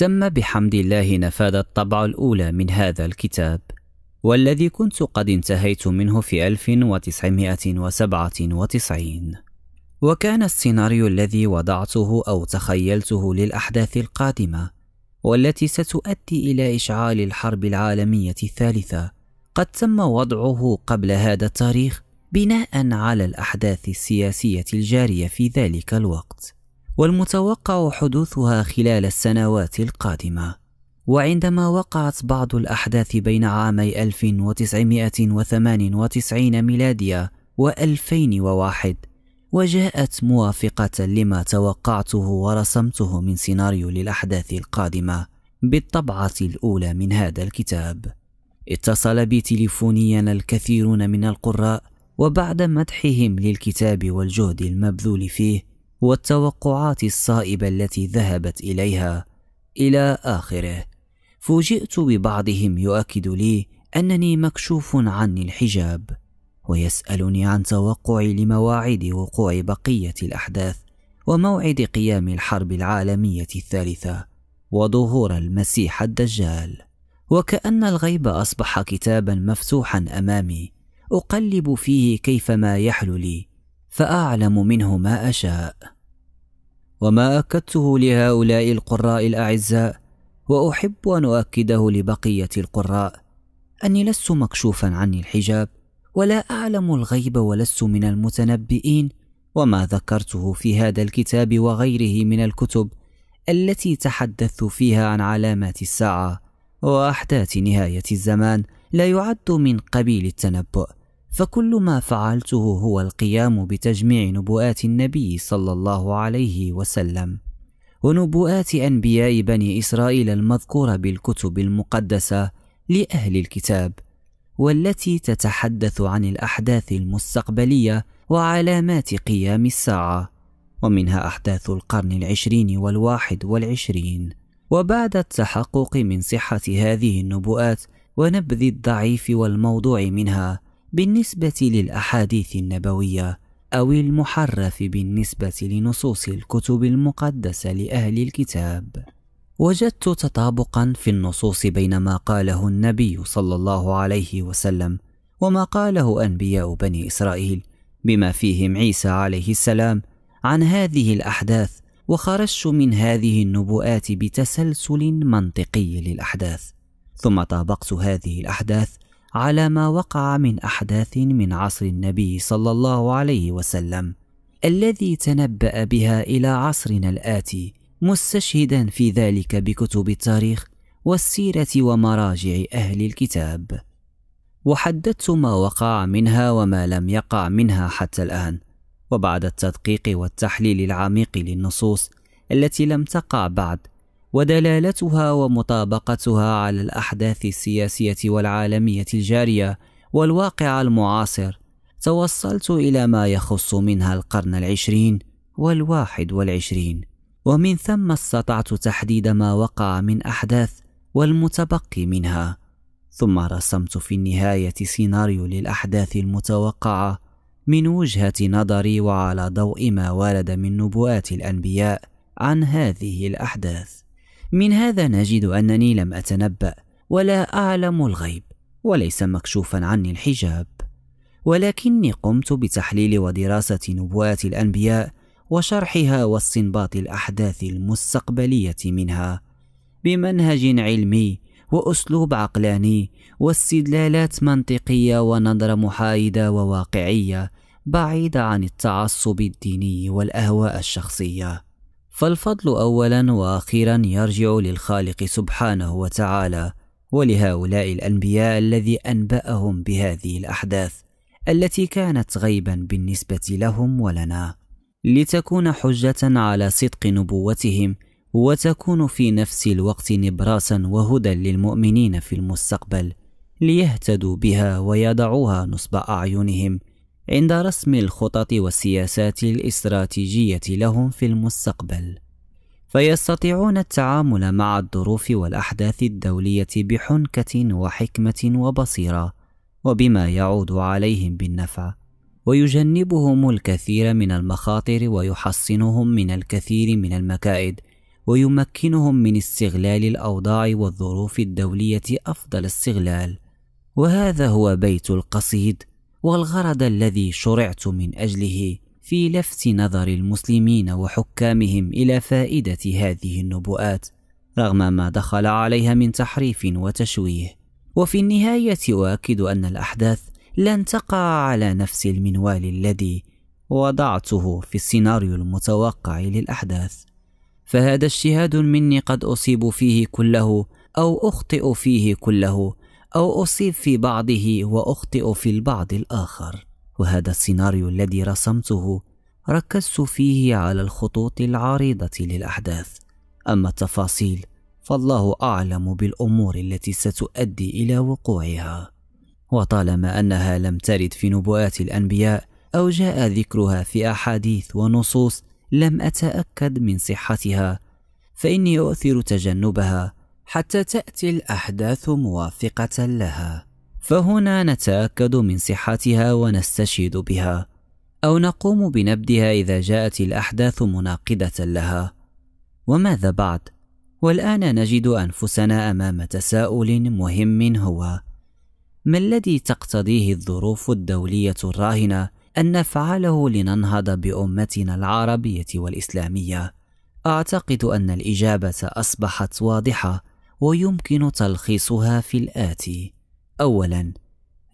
تم بحمد الله نفاذ الطبعة الأولى من هذا الكتاب والذي كنت قد انتهيت منه في 1997 وكان السيناريو الذي وضعته أو تخيلته للأحداث القادمة والتي ستؤدي إلى إشعال الحرب العالمية الثالثة قد تم وضعه قبل هذا التاريخ بناء على الأحداث السياسية الجارية في ذلك الوقت والمتوقع حدوثها خلال السنوات القادمة وعندما وقعت بعض الأحداث بين عامي 1998 ميلادية و 2001 وجاءت موافقة لما توقعته ورسمته من سيناريو للأحداث القادمة بالطبعة الأولى من هذا الكتاب اتصل بي تليفونيا الكثيرون من القراء وبعد مدحهم للكتاب والجهد المبذول فيه والتوقعات الصائبة التي ذهبت إليها إلى آخره فوجئت ببعضهم يؤكد لي أنني مكشوف عني الحجاب ويسألني عن توقعي لمواعيد وقوع بقية الأحداث وموعد قيام الحرب العالمية الثالثة وظهور المسيح الدجال وكأن الغيب أصبح كتابا مفتوحا أمامي أقلب فيه كيفما يحلو لي فاعلم منه ما اشاء وما اكدته لهؤلاء القراء الاعزاء واحب ان اؤكده لبقيه القراء اني لست مكشوفا عني الحجاب ولا اعلم الغيب ولست من المتنبئين وما ذكرته في هذا الكتاب وغيره من الكتب التي تحدثت فيها عن علامات الساعه واحداث نهايه الزمان لا يعد من قبيل التنبؤ فكل ما فعلته هو القيام بتجميع نبوءات النبي صلى الله عليه وسلم ونبوءات انبياء بني اسرائيل المذكوره بالكتب المقدسه لاهل الكتاب والتي تتحدث عن الاحداث المستقبليه وعلامات قيام الساعه ومنها احداث القرن العشرين والواحد والعشرين وبعد التحقق من صحه هذه النبوءات ونبذ الضعيف والموضوع منها بالنسبة للأحاديث النبوية أو المحرف بالنسبة لنصوص الكتب المقدسة لأهل الكتاب. وجدت تطابقا في النصوص بين ما قاله النبي صلى الله عليه وسلم وما قاله أنبياء بني إسرائيل بما فيهم عيسى عليه السلام عن هذه الأحداث وخرجت من هذه النبوءات بتسلسل منطقي للأحداث ثم طابقت هذه الأحداث على ما وقع من احداث من عصر النبي صلى الله عليه وسلم الذي تنبأ بها الى عصرنا الاتي مستشهدا في ذلك بكتب التاريخ والسيرة ومراجع أهل الكتاب. وحددت ما وقع منها وما لم يقع منها حتى الآن، وبعد التدقيق والتحليل العميق للنصوص التي لم تقع بعد، ودلالتها ومطابقتها على الأحداث السياسية والعالمية الجارية والواقع المعاصر توصلت إلى ما يخص منها القرن العشرين والواحد والعشرين ومن ثم استطعت تحديد ما وقع من أحداث والمتبقي منها ثم رسمت في النهاية سيناريو للأحداث المتوقعة من وجهة نظري وعلى ضوء ما ورد من نبوءات الأنبياء عن هذه الأحداث من هذا نجد أنني لم أتنبأ ولا أعلم الغيب وليس مكشوفا عني الحجاب ولكني قمت بتحليل ودراسة نبوات الأنبياء وشرحها واستنباط الأحداث المستقبلية منها بمنهج علمي وأسلوب عقلاني واستدلالات منطقية ونظرة محايدة وواقعية بعيدة عن التعصب الديني والأهواء الشخصية فالفضل اولا واخيرا يرجع للخالق سبحانه وتعالى ولهؤلاء الانبياء الذي انباهم بهذه الاحداث التي كانت غيبا بالنسبه لهم ولنا لتكون حجه على صدق نبوتهم وتكون في نفس الوقت نبراسا وهدى للمؤمنين في المستقبل ليهتدوا بها ويضعوها نصب اعينهم عند رسم الخطط والسياسات الاستراتيجية لهم في المستقبل فيستطيعون التعامل مع الظروف والأحداث الدولية بحنكة وحكمة وبصيرة وبما يعود عليهم بالنفع ويجنبهم الكثير من المخاطر ويحصنهم من الكثير من المكائد ويمكنهم من استغلال الأوضاع والظروف الدولية أفضل استغلال وهذا هو بيت القصيد والغرض الذي شرعت من اجله في لفت نظر المسلمين وحكامهم الى فائده هذه النبوءات رغم ما دخل عليها من تحريف وتشويه وفي النهايه اؤكد ان الاحداث لن تقع على نفس المنوال الذي وضعته في السيناريو المتوقع للاحداث فهذا اجتهاد مني قد اصيب فيه كله او اخطئ فيه كله أو أصيب في بعضه وأخطئ في البعض الآخر وهذا السيناريو الذي رسمته ركزت فيه على الخطوط العريضة للأحداث أما التفاصيل فالله أعلم بالأمور التي ستؤدي إلى وقوعها وطالما أنها لم ترد في نبوءات الأنبياء أو جاء ذكرها في أحاديث ونصوص لم أتأكد من صحتها فإني أؤثر تجنبها حتى تأتي الأحداث موافقة لها فهنا نتأكد من صحتها ونستشهد بها أو نقوم بنبدها إذا جاءت الأحداث مناقضة لها وماذا بعد؟ والآن نجد أنفسنا أمام تساؤل مهم هو ما الذي تقتضيه الظروف الدولية الراهنة أن نفعله لننهض بأمتنا العربية والإسلامية؟ أعتقد أن الإجابة أصبحت واضحة ويمكن تلخيصها في الآتي: أولاً،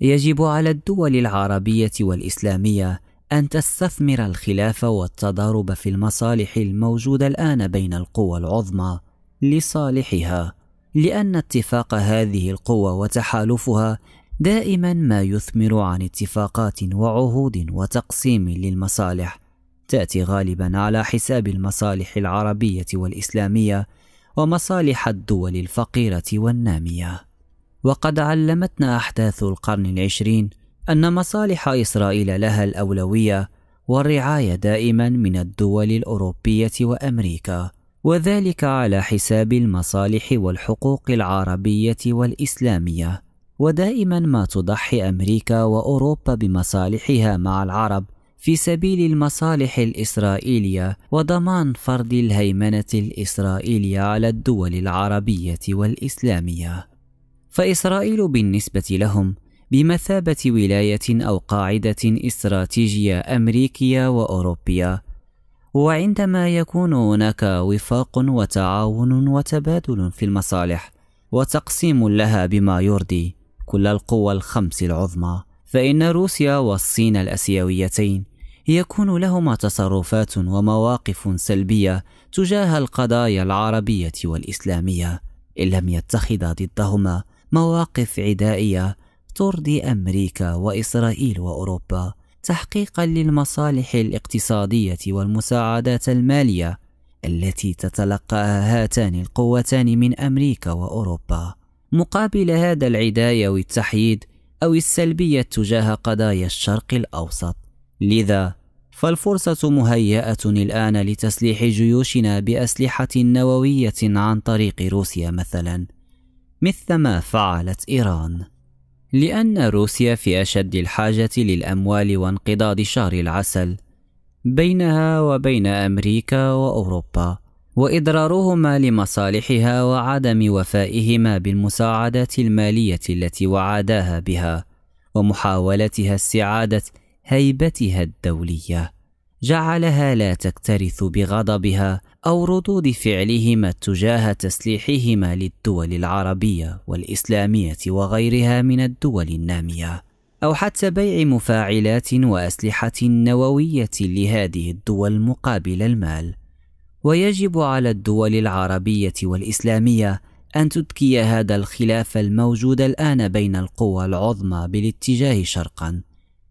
يجب على الدول العربية والإسلامية أن تستثمر الخلاف والتضارب في المصالح الموجودة الآن بين القوى العظمى لصالحها، لأن اتفاق هذه القوى وتحالفها دائما ما يثمر عن اتفاقات وعهود وتقسيم للمصالح تاتي غالبا على حساب المصالح العربيه والاسلاميه ومصالح الدول الفقيرة والنامية وقد علمتنا أحداث القرن العشرين أن مصالح إسرائيل لها الأولوية والرعاية دائما من الدول الأوروبية وأمريكا وذلك على حساب المصالح والحقوق العربية والإسلامية ودائما ما تضحي أمريكا وأوروبا بمصالحها مع العرب في سبيل المصالح الإسرائيلية وضمان فرض الهيمنة الإسرائيلية على الدول العربية والإسلامية. فإسرائيل بالنسبة لهم بمثابة ولاية أو قاعدة استراتيجية أمريكية وأوروبية. وعندما يكون هناك وفاق وتعاون وتبادل في المصالح وتقسيم لها بما يرضي كل القوى الخمس العظمى فإن روسيا والصين الأسيويتين يكون لهما تصرفات ومواقف سلبية تجاه القضايا العربية والإسلامية إن لم يتخذا ضدهما مواقف عدائية ترضي أمريكا وإسرائيل وأوروبا تحقيقا للمصالح الاقتصادية والمساعدات المالية التي تتلقاها هاتان القوتان من أمريكا وأوروبا مقابل هذا العداية والتحييد أو السلبية تجاه قضايا الشرق الأوسط لذا فالفرصة مهيأة الآن لتسليح جيوشنا بأسلحة نووية عن طريق روسيا مثلا مثل ما فعلت إيران لأن روسيا في أشد الحاجة للأموال وانقضاض شهر العسل بينها وبين أمريكا وأوروبا وإضرارهما لمصالحها وعدم وفائهما بالمساعدات المالية التي وعداها بها ومحاولتها استعادة هيبتها الدوليه جعلها لا تكترث بغضبها او ردود فعلهما تجاه تسليحهما للدول العربيه والاسلاميه وغيرها من الدول الناميه او حتى بيع مفاعلات واسلحه نوويه لهذه الدول مقابل المال ويجب على الدول العربيه والاسلاميه ان تدكي هذا الخلاف الموجود الان بين القوى العظمى بالاتجاه شرقا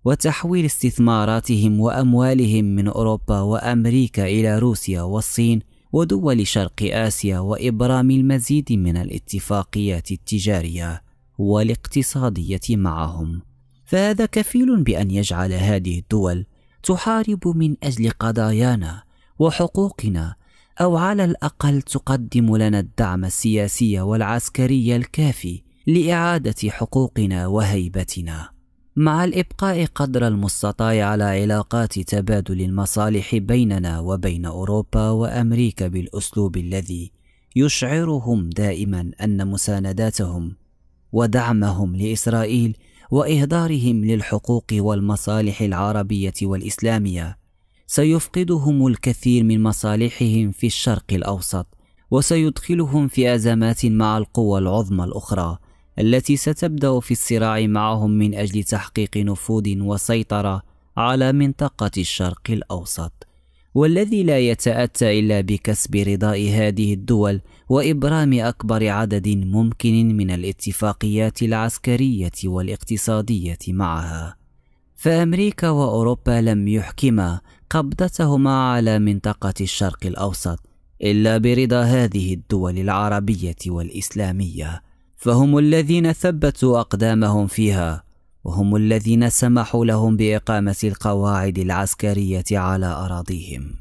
وتحويل استثماراتهم وأموالهم من أوروبا وأمريكا إلى روسيا والصين ودول شرق آسيا وإبرام المزيد من الاتفاقيات التجارية والاقتصادية معهم فهذا كفيل بأن يجعل هذه الدول تحارب من أجل قضايانا وحقوقنا أو على الأقل تقدم لنا الدعم السياسي والعسكري الكافي لإعادة حقوقنا وهيبتنا مع الإبقاء قدر المستطاع على علاقات تبادل المصالح بيننا وبين أوروبا وأمريكا بالأسلوب الذي يشعرهم دائما أن مسانداتهم ودعمهم لإسرائيل وإهدارهم للحقوق والمصالح العربية والإسلامية سيفقدهم الكثير من مصالحهم في الشرق الأوسط وسيدخلهم في أزمات مع القوى العظمى الأخرى التي ستبدأ في الصراع معهم من أجل تحقيق نفوذ وسيطرة على منطقة الشرق الأوسط والذي لا يتأتى إلا بكسب رضاء هذه الدول وإبرام أكبر عدد ممكن من الاتفاقيات العسكرية والاقتصادية معها فأمريكا وأوروبا لم يحكما قبضتهما على منطقة الشرق الأوسط إلا برضا هذه الدول العربية والإسلامية فهم الذين ثبتوا اقدامهم فيها وهم الذين سمحوا لهم باقامه القواعد العسكريه على اراضيهم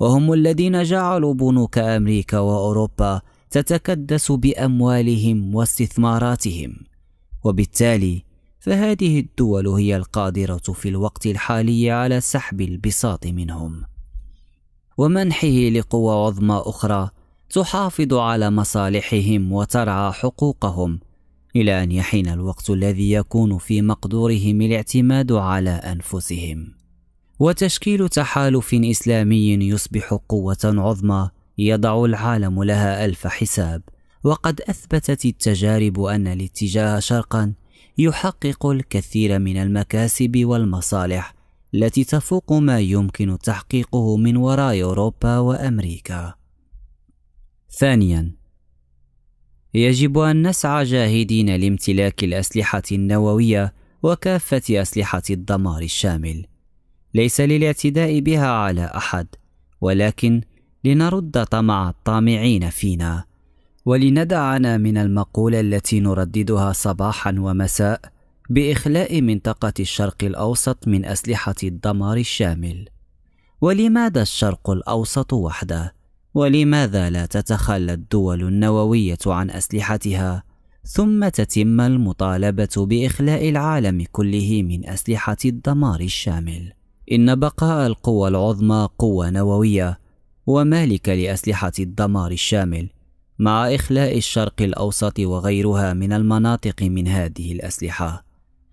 وهم الذين جعلوا بنوك امريكا واوروبا تتكدس باموالهم واستثماراتهم وبالتالي فهذه الدول هي القادره في الوقت الحالي على سحب البساط منهم ومنحه لقوى عظمى اخرى تحافظ على مصالحهم وترعى حقوقهم الى ان يحين الوقت الذي يكون في مقدورهم الاعتماد على انفسهم وتشكيل تحالف اسلامي يصبح قوه عظمى يضع العالم لها الف حساب وقد اثبتت التجارب ان الاتجاه شرقا يحقق الكثير من المكاسب والمصالح التي تفوق ما يمكن تحقيقه من وراء اوروبا وامريكا ثانيا يجب أن نسعى جاهدين لامتلاك الأسلحة النووية وكافة أسلحة الدمار الشامل ليس للاعتداء بها على أحد ولكن لنرد طمع الطامعين فينا ولندعنا من المقولة التي نرددها صباحا ومساء بإخلاء منطقة الشرق الأوسط من أسلحة الدمار الشامل ولماذا الشرق الأوسط وحده؟ ولماذا لا تتخلى الدول النووية عن أسلحتها ثم تتم المطالبة بإخلاء العالم كله من أسلحة الدمار الشامل إن بقاء القوى العظمى قوة نووية ومالك لأسلحة الدمار الشامل مع إخلاء الشرق الأوسط وغيرها من المناطق من هذه الأسلحة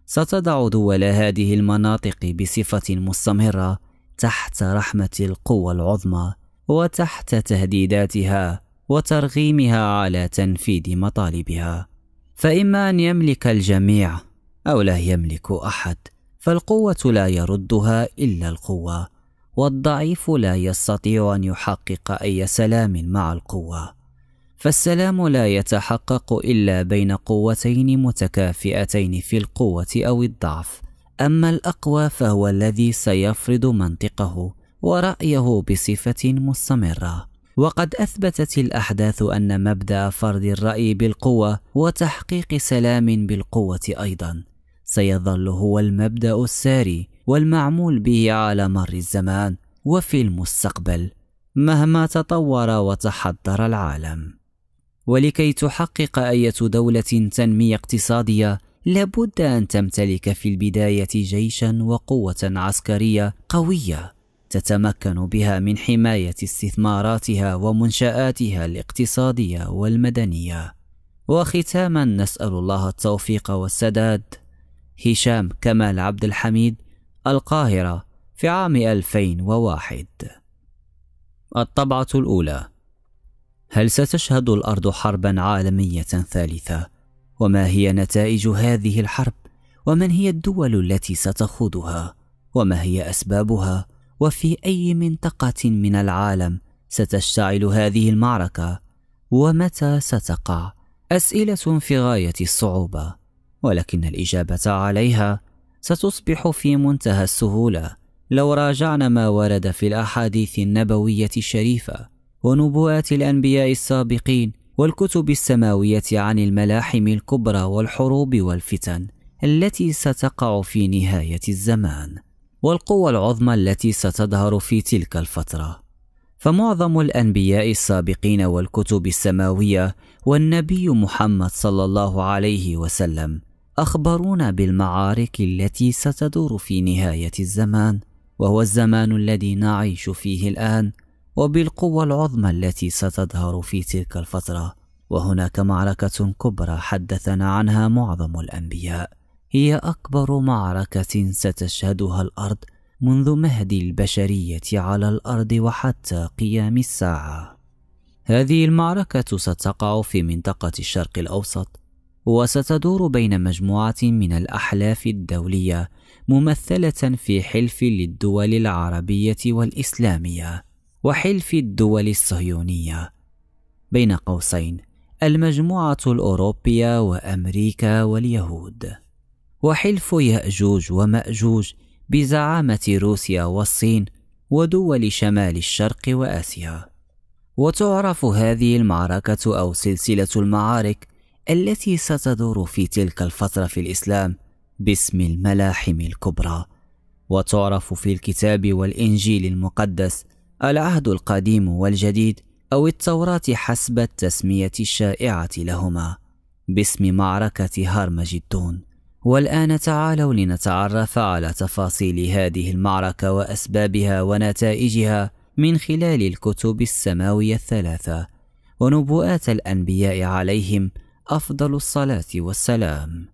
ستضع دول هذه المناطق بصفة مستمرة تحت رحمة القوى العظمى وتحت تهديداتها وترغيمها على تنفيذ مطالبها فإما أن يملك الجميع أو لا يملك أحد فالقوة لا يردها إلا القوة والضعيف لا يستطيع أن يحقق أي سلام مع القوة فالسلام لا يتحقق إلا بين قوتين متكافئتين في القوة أو الضعف أما الأقوى فهو الذي سيفرض منطقه ورأيه بصفة مستمرة وقد أثبتت الأحداث أن مبدأ فرض الرأي بالقوة وتحقيق سلام بالقوة أيضا سيظل هو المبدأ الساري والمعمول به على مر الزمان وفي المستقبل مهما تطور وتحضر العالم ولكي تحقق أية دولة تنمية اقتصادية لابد أن تمتلك في البداية جيشا وقوة عسكرية قوية تتمكن بها من حماية استثماراتها ومنشآتها الاقتصادية والمدنية. وختاما نسأل الله التوفيق والسداد. هشام كمال عبد الحميد القاهرة في عام 2001 الطبعة الأولى هل ستشهد الأرض حربا عالمية ثالثة؟ وما هي نتائج هذه الحرب؟ ومن هي الدول التي ستخوضها؟ وما هي أسبابها؟ وفي أي منطقة من العالم ستشتعل هذه المعركة ومتى ستقع أسئلة في غاية الصعوبة ولكن الإجابة عليها ستصبح في منتهى السهولة لو راجعنا ما ورد في الأحاديث النبوية الشريفة ونبوءات الأنبياء السابقين والكتب السماوية عن الملاحم الكبرى والحروب والفتن التي ستقع في نهاية الزمان والقوة العظمى التي ستظهر في تلك الفتره فمعظم الانبياء السابقين والكتب السماويه والنبي محمد صلى الله عليه وسلم اخبرونا بالمعارك التي ستدور في نهايه الزمان وهو الزمان الذي نعيش فيه الان وبالقوة العظمى التي ستظهر في تلك الفتره وهناك معركه كبرى حدثنا عنها معظم الانبياء هي أكبر معركة ستشهدها الأرض منذ مهد البشرية على الأرض وحتى قيام الساعة. هذه المعركة ستقع في منطقة الشرق الأوسط، وستدور بين مجموعة من الأحلاف الدولية ممثلة في حلف للدول العربية والإسلامية، وحلف الدول الصهيونية. بين قوسين، المجموعة الأوروبية وأمريكا واليهود. وحلف يأجوج ومأجوج بزعامة روسيا والصين ودول شمال الشرق وآسيا وتعرف هذه المعركة أو سلسلة المعارك التي ستدور في تلك الفترة في الإسلام باسم الملاحم الكبرى وتعرف في الكتاب والإنجيل المقدس العهد القديم والجديد أو التوراة حسب التسمية الشائعة لهما باسم معركة هارمجدون والآن تعالوا لنتعرف على تفاصيل هذه المعركة وأسبابها ونتائجها من خلال الكتب السماوية الثلاثة ونبوءات الأنبياء عليهم أفضل الصلاة والسلام.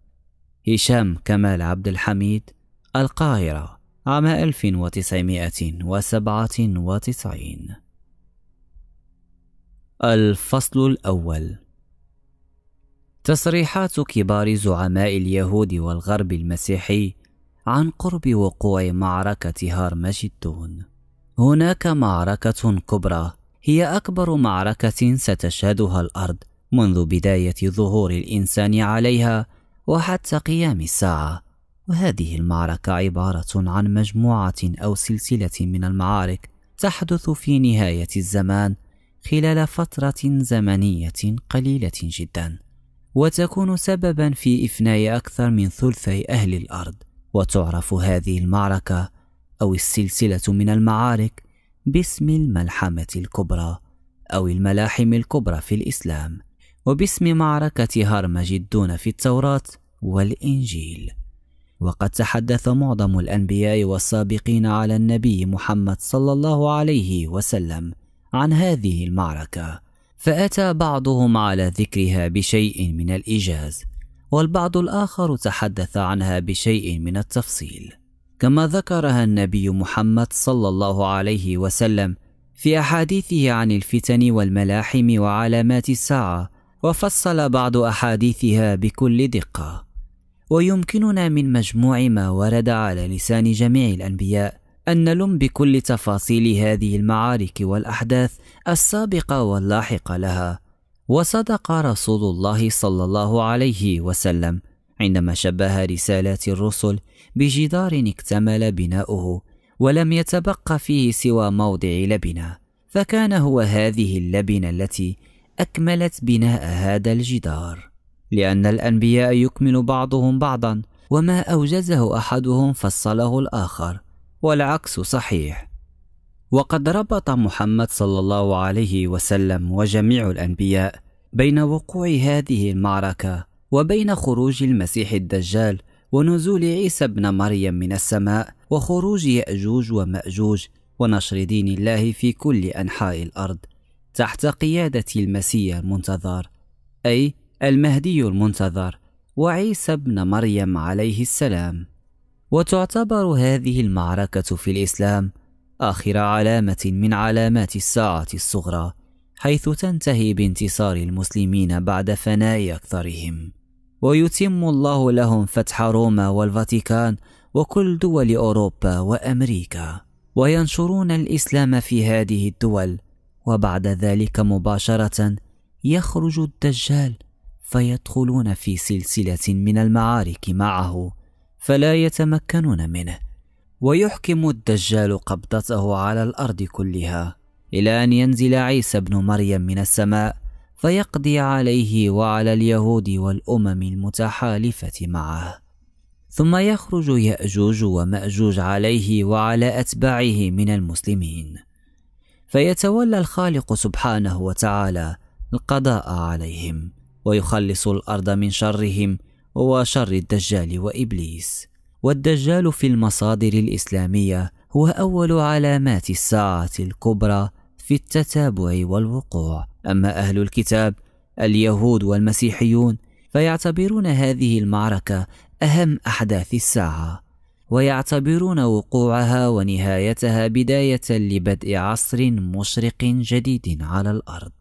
هشام كمال عبد الحميد القاهرة عام 1997 الفصل الأول تصريحات كبار زعماء اليهود والغرب المسيحي عن قرب وقوع معركة هارمجدون هناك معركة كبرى هي أكبر معركة ستشهدها الأرض منذ بداية ظهور الإنسان عليها وحتى قيام الساعة وهذه المعركة عبارة عن مجموعة أو سلسلة من المعارك تحدث في نهاية الزمان خلال فترة زمنية قليلة جدا وتكون سببا في إفناء أكثر من ثلثي أهل الأرض وتعرف هذه المعركة أو السلسلة من المعارك باسم الملحمة الكبرى أو الملاحم الكبرى في الإسلام وباسم معركة هرمجدون في التوراة والإنجيل وقد تحدث معظم الأنبياء والسابقين على النبي محمد صلى الله عليه وسلم عن هذه المعركة فأتى بعضهم على ذكرها بشيء من الإيجاز والبعض الآخر تحدث عنها بشيء من التفصيل كما ذكرها النبي محمد صلى الله عليه وسلم في أحاديثه عن الفتن والملاحم وعلامات الساعة وفصل بعض أحاديثها بكل دقة ويمكننا من مجموع ما ورد على لسان جميع الأنبياء أن نلم بكل تفاصيل هذه المعارك والأحداث السابقة واللاحقة لها وصدق رسول الله صلى الله عليه وسلم عندما شبه رسالات الرسل بجدار اكتمل بناؤه ولم يتبق فيه سوى موضع لبنه فكان هو هذه اللبنه التي اكملت بناء هذا الجدار لان الانبياء يكمل بعضهم بعضا وما اوجزه احدهم فصله الاخر والعكس صحيح وقد ربط محمد صلى الله عليه وسلم وجميع الانبياء بين وقوع هذه المعركه وبين خروج المسيح الدجال ونزول عيسى ابن مريم من السماء وخروج ياجوج وماجوج ونشر دين الله في كل انحاء الارض تحت قياده المسيح المنتظر اي المهدي المنتظر وعيسى ابن مريم عليه السلام وتعتبر هذه المعركة في الإسلام آخر علامة من علامات الساعة الصغرى حيث تنتهي بانتصار المسلمين بعد فناء أكثرهم ويتم الله لهم فتح روما والفاتيكان وكل دول أوروبا وأمريكا وينشرون الإسلام في هذه الدول وبعد ذلك مباشرة يخرج الدجال فيدخلون في سلسلة من المعارك معه فلا يتمكنون منه ويحكم الدجال قبضته على الارض كلها الى ان ينزل عيسى ابن مريم من السماء فيقضي عليه وعلى اليهود والامم المتحالفه معه ثم يخرج ياجوج وماجوج عليه وعلى اتباعه من المسلمين فيتولى الخالق سبحانه وتعالى القضاء عليهم ويخلص الارض من شرهم وشر الدجال وابليس والدجال في المصادر الاسلاميه هو اول علامات الساعه الكبرى في التتابع والوقوع اما اهل الكتاب اليهود والمسيحيون فيعتبرون هذه المعركه اهم احداث الساعه ويعتبرون وقوعها ونهايتها بدايه لبدء عصر مشرق جديد على الارض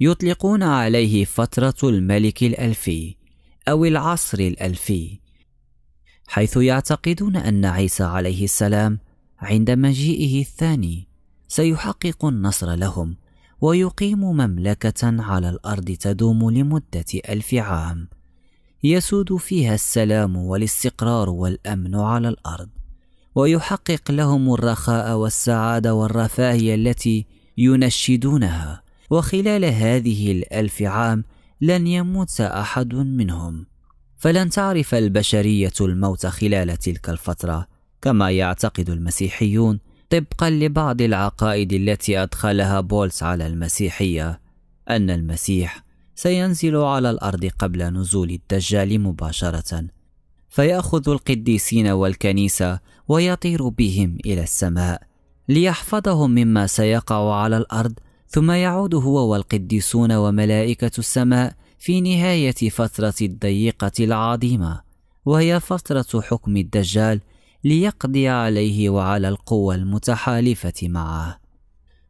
يطلقون عليه فتره الملك الالفي أو العصر الألفي حيث يعتقدون أن عيسى عليه السلام عند مجيئه الثاني سيحقق النصر لهم ويقيم مملكة على الأرض تدوم لمدة ألف عام يسود فيها السلام والاستقرار والأمن على الأرض ويحقق لهم الرخاء والسعادة والرفاهية التي ينشدونها وخلال هذه الألف عام لن يموت احد منهم فلن تعرف البشريه الموت خلال تلك الفتره كما يعتقد المسيحيون طبقا لبعض العقائد التي ادخلها بولس على المسيحيه ان المسيح سينزل على الارض قبل نزول الدجال مباشره فياخذ القديسين والكنيسه ويطير بهم الى السماء ليحفظهم مما سيقع على الارض ثم يعود هو والقديسون وملائكة السماء في نهاية فترة الضيقة العظيمة وهي فترة حكم الدجال ليقضي عليه وعلى القوى المتحالفة معه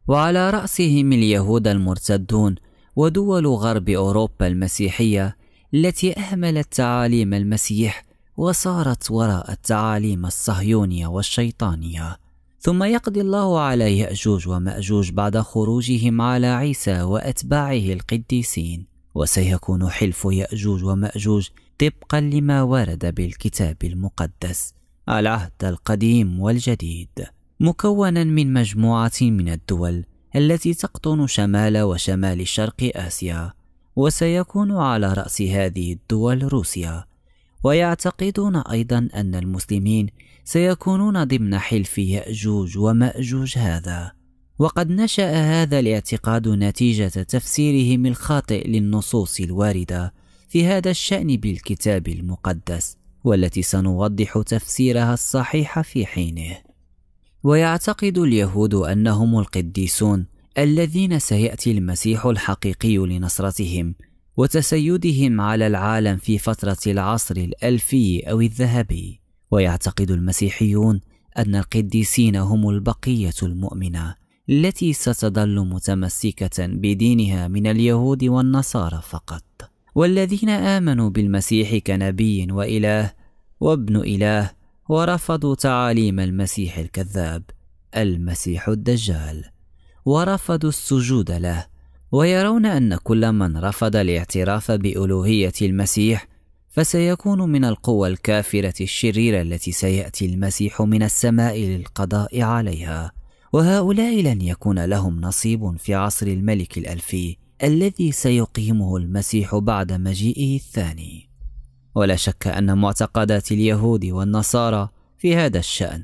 وعلى رأسهم اليهود المرتدون ودول غرب أوروبا المسيحية التي أهملت تعاليم المسيح وصارت وراء التعاليم الصهيونية والشيطانية ثم يقضي الله على يأجوج ومأجوج بعد خروجهم على عيسى وأتباعه القديسين وسيكون حلف يأجوج ومأجوج طبقا لما ورد بالكتاب المقدس العهد القديم والجديد مكونا من مجموعة من الدول التي تقطن شمال وشمال شرق آسيا وسيكون على رأس هذه الدول روسيا ويعتقدون أيضا أن المسلمين سيكونون ضمن حلف يأجوج ومأجوج هذا وقد نشأ هذا الاعتقاد نتيجة تفسيرهم الخاطئ للنصوص الواردة في هذا الشأن بالكتاب المقدس والتي سنوضح تفسيرها الصحيح في حينه ويعتقد اليهود أنهم القديسون الذين سيأتي المسيح الحقيقي لنصرتهم وتسيدهم على العالم في فترة العصر الألفي أو الذهبي ويعتقد المسيحيون أن القديسين هم البقية المؤمنة التي ستظل متمسكة بدينها من اليهود والنصارى فقط والذين آمنوا بالمسيح كنبي وإله وابن إله ورفضوا تعاليم المسيح الكذاب المسيح الدجال ورفضوا السجود له ويرون أن كل من رفض الاعتراف بألوهية المسيح فسيكون من القوى الكافرة الشريرة التي سيأتي المسيح من السماء للقضاء عليها وهؤلاء لن يكون لهم نصيب في عصر الملك الألفي الذي سيقيمه المسيح بعد مجيئه الثاني ولا شك أن معتقدات اليهود والنصارى في هذا الشأن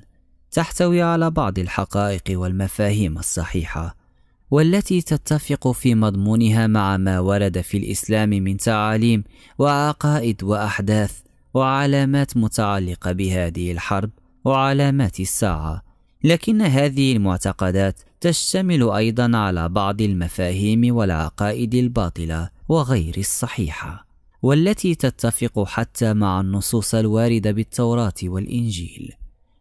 تحتوي على بعض الحقائق والمفاهيم الصحيحة والتي تتفق في مضمونها مع ما ورد في الإسلام من تعاليم وعقائد وأحداث وعلامات متعلقة بهذه الحرب وعلامات الساعة لكن هذه المعتقدات تشتمل أيضا على بعض المفاهيم والعقائد الباطلة وغير الصحيحة والتي تتفق حتى مع النصوص الواردة بالتوراة والإنجيل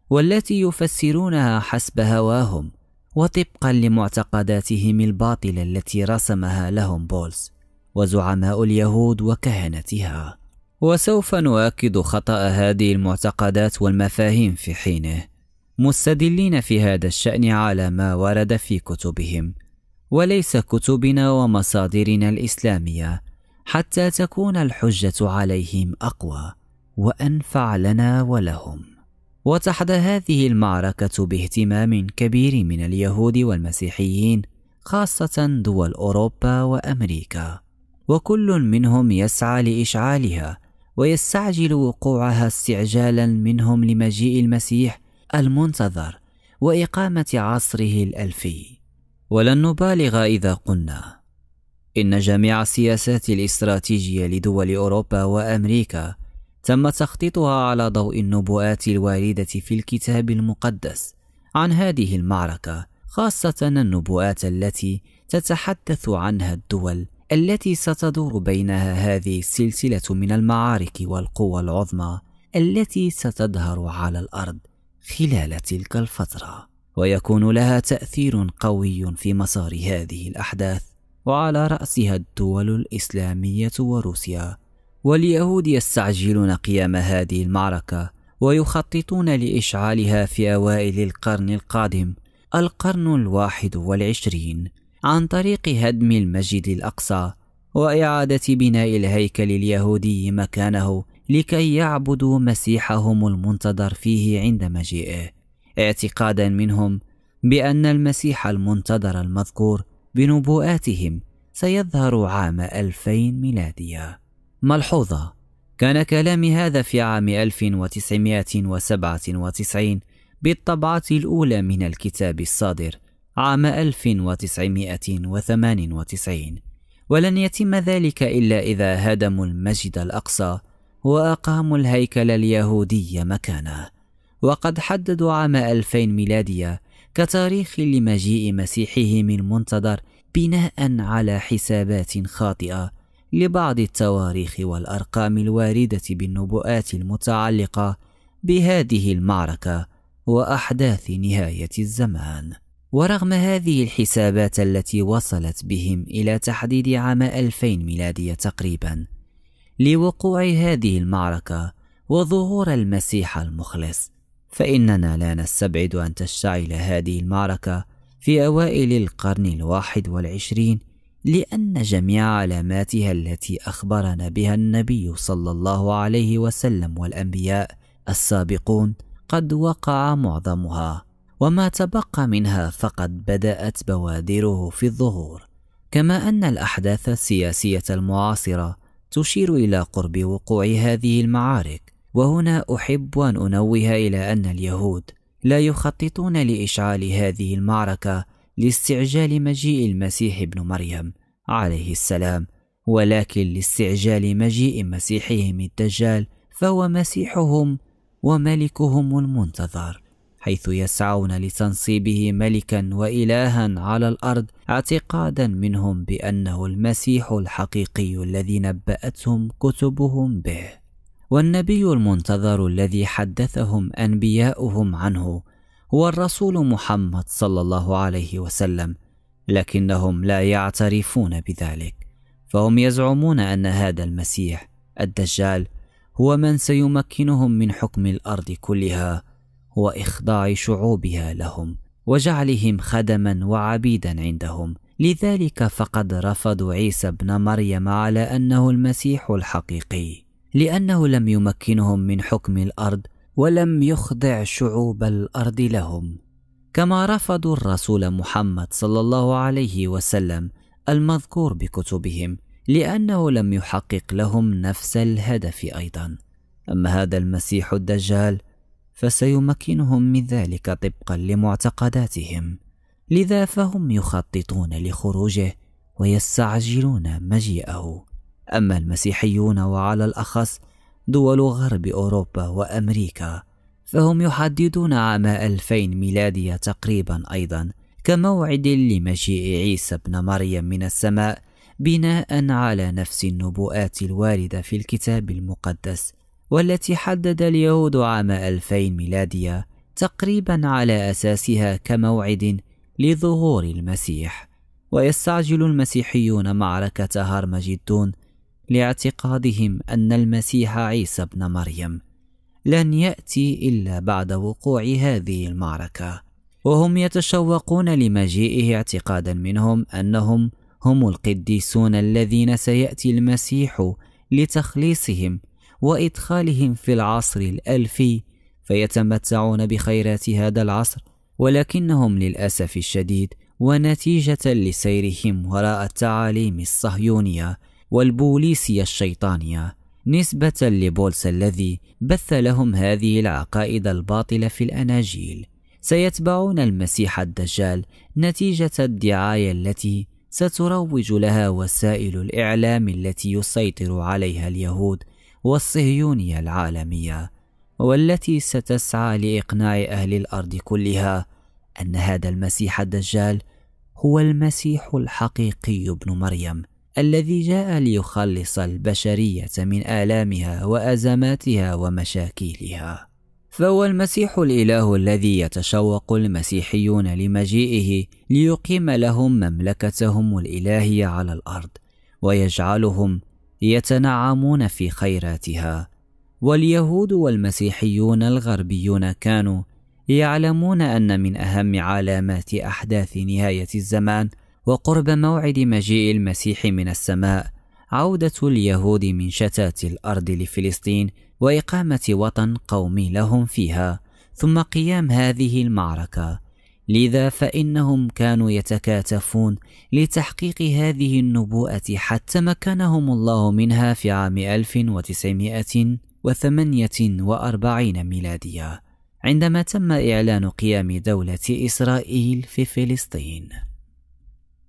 والتي يفسرونها حسب هواهم وطبقا لمعتقداتهم الباطلة التي رسمها لهم بولس وزعماء اليهود وكهنتها وسوف نؤكد خطأ هذه المعتقدات والمفاهيم في حينه مستدلين في هذا الشأن على ما ورد في كتبهم وليس كتبنا ومصادرنا الإسلامية حتى تكون الحجة عليهم أقوى وأنفع لنا ولهم وتحظى هذه المعركة باهتمام كبير من اليهود والمسيحيين خاصة دول أوروبا وأمريكا وكل منهم يسعى لإشعالها ويستعجل وقوعها استعجالا منهم لمجيء المسيح المنتظر وإقامة عصره الألفي ولن نبالغ إذا قلنا إن جميع السياسات الاستراتيجية لدول أوروبا وأمريكا تم تخطيطها على ضوء النبوءات الواردة في الكتاب المقدس عن هذه المعركة خاصة النبوءات التي تتحدث عنها الدول التي ستدور بينها هذه السلسلة من المعارك والقوى العظمى التي ستظهر على الأرض خلال تلك الفترة ويكون لها تأثير قوي في مسار هذه الأحداث وعلى رأسها الدول الإسلامية وروسيا واليهود يستعجلون قيام هذه المعركة ويخططون لإشعالها في أوائل القرن القادم القرن الواحد والعشرين عن طريق هدم المسجد الأقصى وإعادة بناء الهيكل اليهودي مكانه لكي يعبدوا مسيحهم المنتظر فيه عند مجيئه اعتقادا منهم بأن المسيح المنتظر المذكور بنبوءاتهم سيظهر عام 2000 ميلادية ملحوظة كان كلامي هذا في عام 1997 بالطبعة الأولى من الكتاب الصادر عام 1998 ولن يتم ذلك إلا إذا هدموا المسجد الأقصى وأقاموا الهيكل اليهودي مكانه وقد حددوا عام 2000 ميلادية كتاريخ لمجيء مسيحهم من المنتظر بناء على حسابات خاطئة لبعض التواريخ والأرقام الواردة بالنبوءات المتعلقة بهذه المعركة وأحداث نهاية الزمان. ورغم هذه الحسابات التي وصلت بهم إلى تحديد عام 2000 ميلادية تقريبا لوقوع هذه المعركة وظهور المسيح المخلص فإننا لا نستبعد أن تشتعل هذه المعركة في أوائل القرن الواحد والعشرين لأن جميع علاماتها التي أخبرنا بها النبي صلى الله عليه وسلم والأنبياء السابقون قد وقع معظمها وما تبقى منها فقد بدأت بوادره في الظهور كما أن الأحداث السياسية المعاصرة تشير إلى قرب وقوع هذه المعارك وهنا أحب أن أنوه إلى أن اليهود لا يخططون لإشعال هذه المعركة لاستعجال مجيء المسيح ابن مريم عليه السلام ولكن لاستعجال مجيء مسيحهم الدجال فهو مسيحهم وملكهم المنتظر حيث يسعون لتنصيبه ملكا والها على الارض اعتقادا منهم بانه المسيح الحقيقي الذي نباتهم كتبهم به والنبي المنتظر الذي حدثهم انبياؤهم عنه هو الرسول محمد صلى الله عليه وسلم لكنهم لا يعترفون بذلك فهم يزعمون ان هذا المسيح الدجال هو من سيمكنهم من حكم الارض كلها واخضاع شعوبها لهم وجعلهم خدما وعبيدا عندهم لذلك فقد رفضوا عيسى ابن مريم على انه المسيح الحقيقي لانه لم يمكنهم من حكم الارض ولم يخضع شعوب الارض لهم كما رفضوا الرسول محمد صلى الله عليه وسلم المذكور بكتبهم لانه لم يحقق لهم نفس الهدف ايضا اما هذا المسيح الدجال فسيمكنهم من ذلك طبقا لمعتقداتهم لذا فهم يخططون لخروجه ويستعجلون مجيئه اما المسيحيون وعلى الاخص دول غرب أوروبا وأمريكا فهم يحددون عام 2000 ميلادية تقريبا أيضا كموعد لمجيء عيسى ابن مريم من السماء بناء على نفس النبوءات الواردة في الكتاب المقدس والتي حدد اليهود عام 2000 ميلادية تقريبا على أساسها كموعد لظهور المسيح ويستعجل المسيحيون معركة هرمجدون لاعتقادهم ان المسيح عيسى بن مريم لن ياتي الا بعد وقوع هذه المعركه وهم يتشوقون لمجيئه اعتقادا منهم انهم هم القديسون الذين سياتي المسيح لتخليصهم وادخالهم في العصر الالفي فيتمتعون بخيرات هذا العصر ولكنهم للاسف الشديد ونتيجه لسيرهم وراء التعاليم الصهيونيه والبوليسية الشيطانية نسبة لبولس الذي بث لهم هذه العقائد الباطلة في الأناجيل سيتبعون المسيح الدجال نتيجة الدعاية التي ستروج لها وسائل الإعلام التي يسيطر عليها اليهود والصهيونية العالمية والتي ستسعى لإقناع أهل الأرض كلها أن هذا المسيح الدجال هو المسيح الحقيقي ابن مريم الذي جاء ليخلص البشريه من الامها وازماتها ومشاكلها فهو المسيح الاله الذي يتشوق المسيحيون لمجيئه ليقيم لهم مملكتهم الالهيه على الارض ويجعلهم يتنعمون في خيراتها واليهود والمسيحيون الغربيون كانوا يعلمون ان من اهم علامات احداث نهايه الزمان وقرب موعد مجيء المسيح من السماء عودة اليهود من شتات الأرض لفلسطين وإقامة وطن قومي لهم فيها ثم قيام هذه المعركة لذا فإنهم كانوا يتكاتفون لتحقيق هذه النبوءة حتى مكنهم الله منها في عام 1948 ميلادية عندما تم إعلان قيام دولة إسرائيل في فلسطين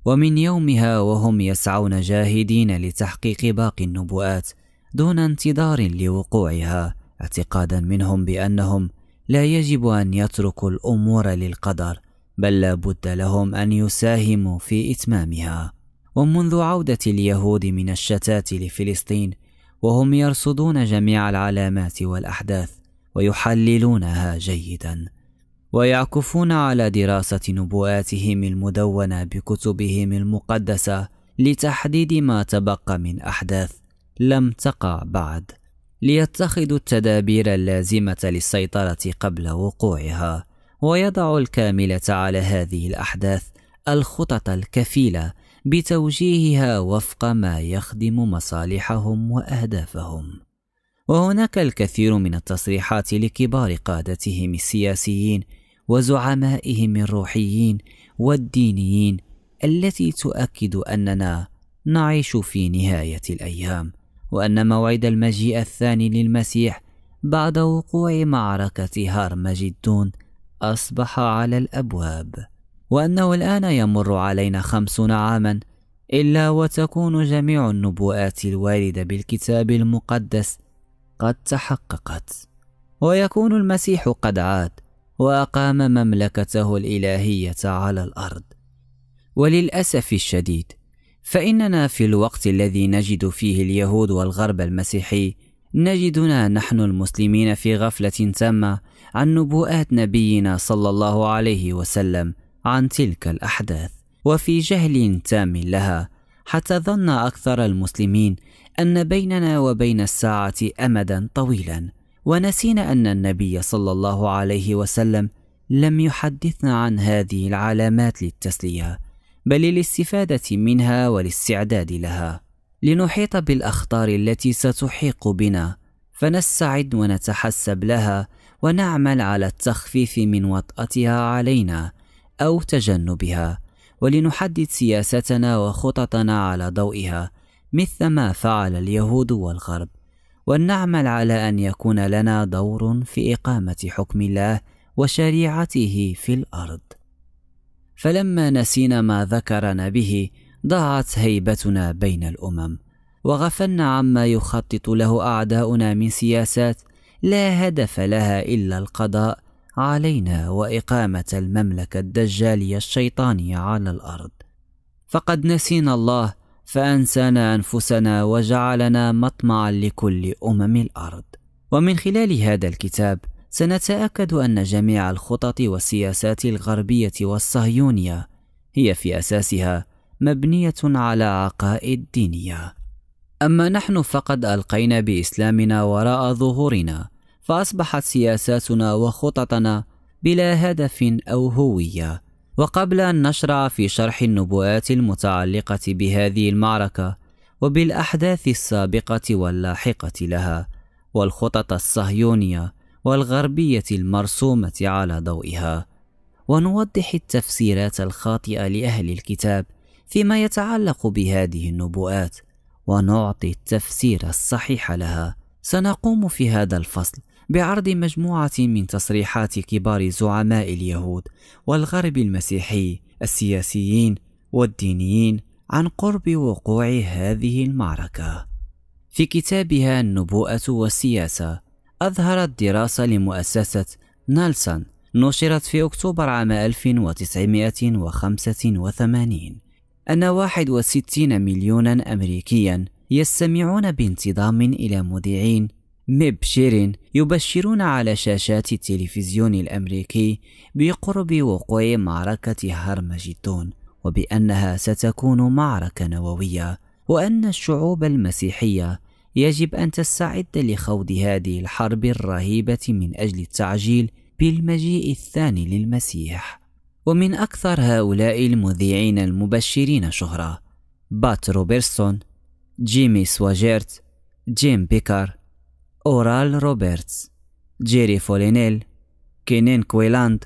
ومن يومها وهم يسعون جاهدين لتحقيق باقي النبوءات دون انتظار لوقوعها اعتقادا منهم بانهم لا يجب ان يتركوا الامور للقدر بل لا بد لهم ان يساهموا في اتمامها ومنذ عوده اليهود من الشتات لفلسطين وهم يرصدون جميع العلامات والاحداث ويحللونها جيدا ويعكفون على دراسة نبوءاتهم المدونة بكتبهم المقدسة لتحديد ما تبقى من أحداث لم تقع بعد ليتخذوا التدابير اللازمة للسيطرة قبل وقوعها ويضع الكاملة على هذه الأحداث الخطط الكفيلة بتوجيهها وفق ما يخدم مصالحهم وأهدافهم وهناك الكثير من التصريحات لكبار قادتهم السياسيين وزعمائهم الروحيين والدينيين التي تؤكد اننا نعيش في نهايه الايام وان موعد المجيء الثاني للمسيح بعد وقوع معركه هارمجدون اصبح على الابواب وانه الان يمر علينا خمسون عاما الا وتكون جميع النبوءات الوارده بالكتاب المقدس قد تحققت ويكون المسيح قد عاد واقام مملكته الالهيه على الارض وللاسف الشديد فاننا في الوقت الذي نجد فيه اليهود والغرب المسيحي نجدنا نحن المسلمين في غفله تامه عن نبوءات نبينا صلى الله عليه وسلم عن تلك الاحداث وفي جهل تام لها حتى ظن أكثر المسلمين أن بيننا وبين الساعة أمدا طويلا ونسينا أن النبي صلى الله عليه وسلم لم يحدثنا عن هذه العلامات للتسلية بل للاستفادة منها والاستعداد لها لنحيط بالأخطار التي ستحيق بنا فنستعد ونتحسب لها ونعمل على التخفيف من وطأتها علينا أو تجنبها ولنحدد سياستنا وخططنا على ضوئها مثل ما فعل اليهود والغرب ولنعمل على أن يكون لنا دور في إقامة حكم الله وشريعته في الأرض فلما نسينا ما ذكرنا به ضاعت هيبتنا بين الأمم وغفلنا عما يخطط له أعداؤنا من سياسات لا هدف لها إلا القضاء علينا وإقامة المملكة الدجالية الشيطانية على الأرض فقد نسينا الله فأنسانا أنفسنا وجعلنا مطمعا لكل أمم الأرض ومن خلال هذا الكتاب سنتأكد أن جميع الخطط والسياسات الغربية والصهيونية هي في أساسها مبنية على عقائد دينية أما نحن فقد ألقينا بإسلامنا وراء ظهورنا فأصبحت سياساتنا وخططنا بلا هدف أو هوية وقبل أن نشرع في شرح النبوءات المتعلقة بهذه المعركة وبالأحداث السابقة واللاحقة لها والخطط الصهيونية والغربية المرسومة على ضوئها ونوضح التفسيرات الخاطئة لأهل الكتاب فيما يتعلق بهذه النبوءات ونعطي التفسير الصحيح لها سنقوم في هذا الفصل بعرض مجموعة من تصريحات كبار زعماء اليهود والغرب المسيحي السياسيين والدينيين عن قرب وقوع هذه المعركة. في كتابها النبوءة والسياسة، أظهرت دراسة لمؤسسة نالسون نشرت في أكتوبر عام 1985 أن 61 مليونا أمريكيا يستمعون بانتظام إلى مذيعين ميب شيرين يبشرون على شاشات التلفزيون الأمريكي بقرب وقوع معركة هرمجدون وبأنها ستكون معركة نووية وأن الشعوب المسيحية يجب أن تستعد لخوض هذه الحرب الرهيبة من أجل التعجيل بالمجيء الثاني للمسيح ومن أكثر هؤلاء المذيعين المبشرين شهرة بات روبرتسون جيمي سواجيرت جيم بيكر أورال روبرتس جيري فولينيل كينين كويلاند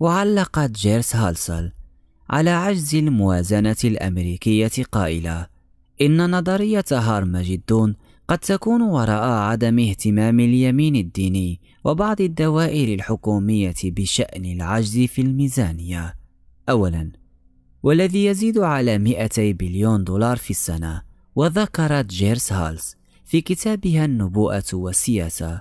وعلقت جيرس هالسل على عجز الموازنة الأمريكية قائلة إن نظرية هارمجدون قد تكون وراء عدم اهتمام اليمين الديني وبعض الدوائر الحكومية بشأن العجز في الميزانية أولا والذي يزيد على 200 بليون دولار في السنة وذكرت جيرس هالس في كتابها النبوءة والسياسة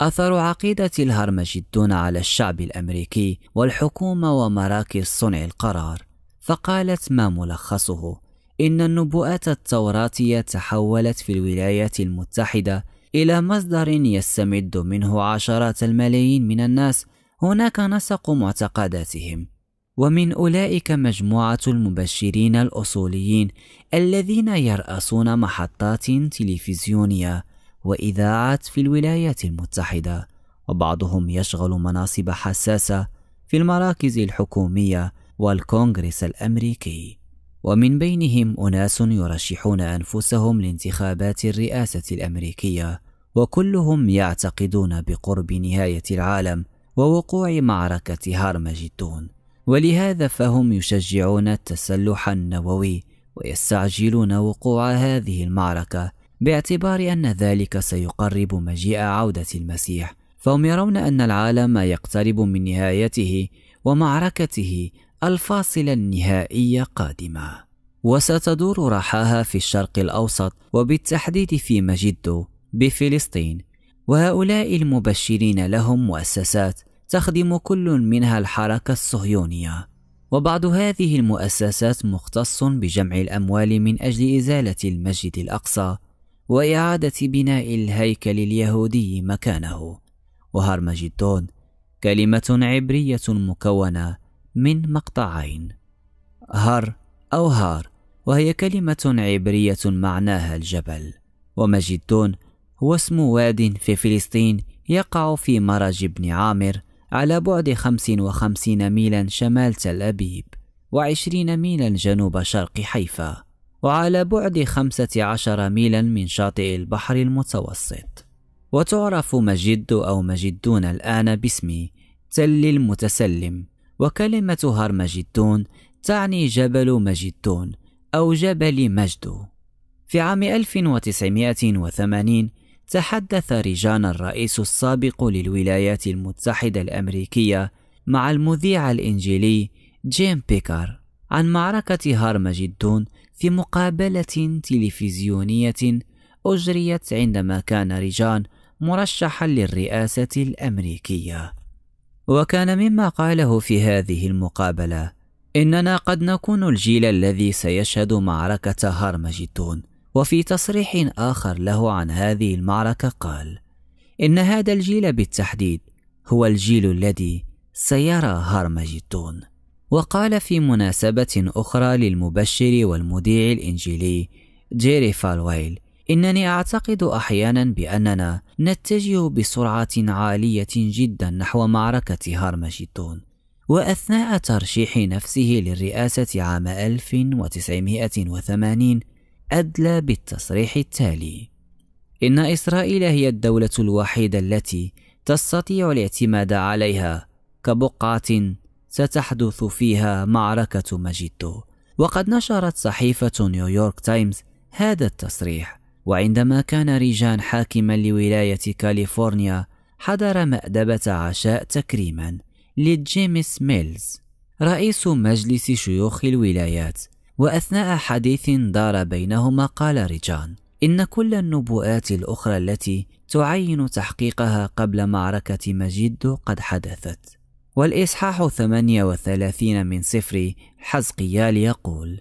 أثر عقيدة الهرمجدون على الشعب الأمريكي والحكومة ومراكز صنع القرار فقالت ما ملخصه إن النبوءات التوراتية تحولت في الولايات المتحدة إلى مصدر يستمد منه عشرات الملايين من الناس هناك نسق معتقداتهم ومن أولئك مجموعة المبشرين الأصوليين الذين يرأسون محطات تلفزيونية وإذاعات في الولايات المتحدة وبعضهم يشغل مناصب حساسة في المراكز الحكومية والكونغرس الأمريكي ومن بينهم أناس يرشحون أنفسهم لانتخابات الرئاسة الأمريكية وكلهم يعتقدون بقرب نهاية العالم ووقوع معركة هارمجدون ولهذا فهم يشجعون التسلح النووي ويستعجلون وقوع هذه المعركة باعتبار أن ذلك سيقرب مجيء عودة المسيح فهم يرون أن العالم يقترب من نهايته ومعركته الفاصلة النهائية قادمة وستدور رحاها في الشرق الأوسط وبالتحديد في مجدو بفلسطين وهؤلاء المبشرين لهم مؤسسات تخدم كل منها الحركة الصهيونية وبعض هذه المؤسسات مختص بجمع الأموال من أجل إزالة المسجد الأقصى وإعادة بناء الهيكل اليهودي مكانه وهرمجدون كلمة عبرية مكونة من مقطعين هر أو هار وهي كلمة عبرية معناها الجبل ومجدون هو اسم واد في فلسطين يقع في مرج بن عامر على بعد 55 ميلا شمال تل أبيب و و20 ميلا جنوب شرق حيفا وعلى بعد 15 ميلا من شاطئ البحر المتوسط وتعرف مجد أو مجدون الآن باسم تل المتسلم وكلمة هرمجدون تعني جبل مجدون أو جبل مجدو في عام 1980 تحدث ريجان الرئيس السابق للولايات المتحدة الأمريكية مع المذيع الإنجيلي جيم بيكر عن معركة هارمجدون في مقابلة تلفزيونية أجريت عندما كان ريجان مرشحا للرئاسة الأمريكية وكان مما قاله في هذه المقابلة إننا قد نكون الجيل الذي سيشهد معركة هارمجدون وفي تصريح آخر له عن هذه المعركة قال: إن هذا الجيل بالتحديد هو الجيل الذي سيرى هرمجدون. وقال في مناسبة أخرى للمبشر والمذيع الإنجيلي جيري فالويل: إنني أعتقد أحيانا بأننا نتجه بسرعة عالية جدا نحو معركة هرمجدون. وأثناء ترشيح نفسه للرئاسة عام 1980 أدلى بالتصريح التالي إن إسرائيل هي الدولة الوحيدة التي تستطيع الاعتماد عليها كبقعة ستحدث فيها معركة مجدو وقد نشرت صحيفة نيويورك تايمز هذا التصريح وعندما كان ريجان حاكما لولاية كاليفورنيا حضر مأدبة عشاء تكريما لجيمس ميلز رئيس مجلس شيوخ الولايات وأثناء حديث دار بينهما قال ريجان إن كل النبوءات الأخرى التي تعين تحقيقها قبل معركة مجد قد حدثت والإصحاح 38 من سفر حزقيال يقول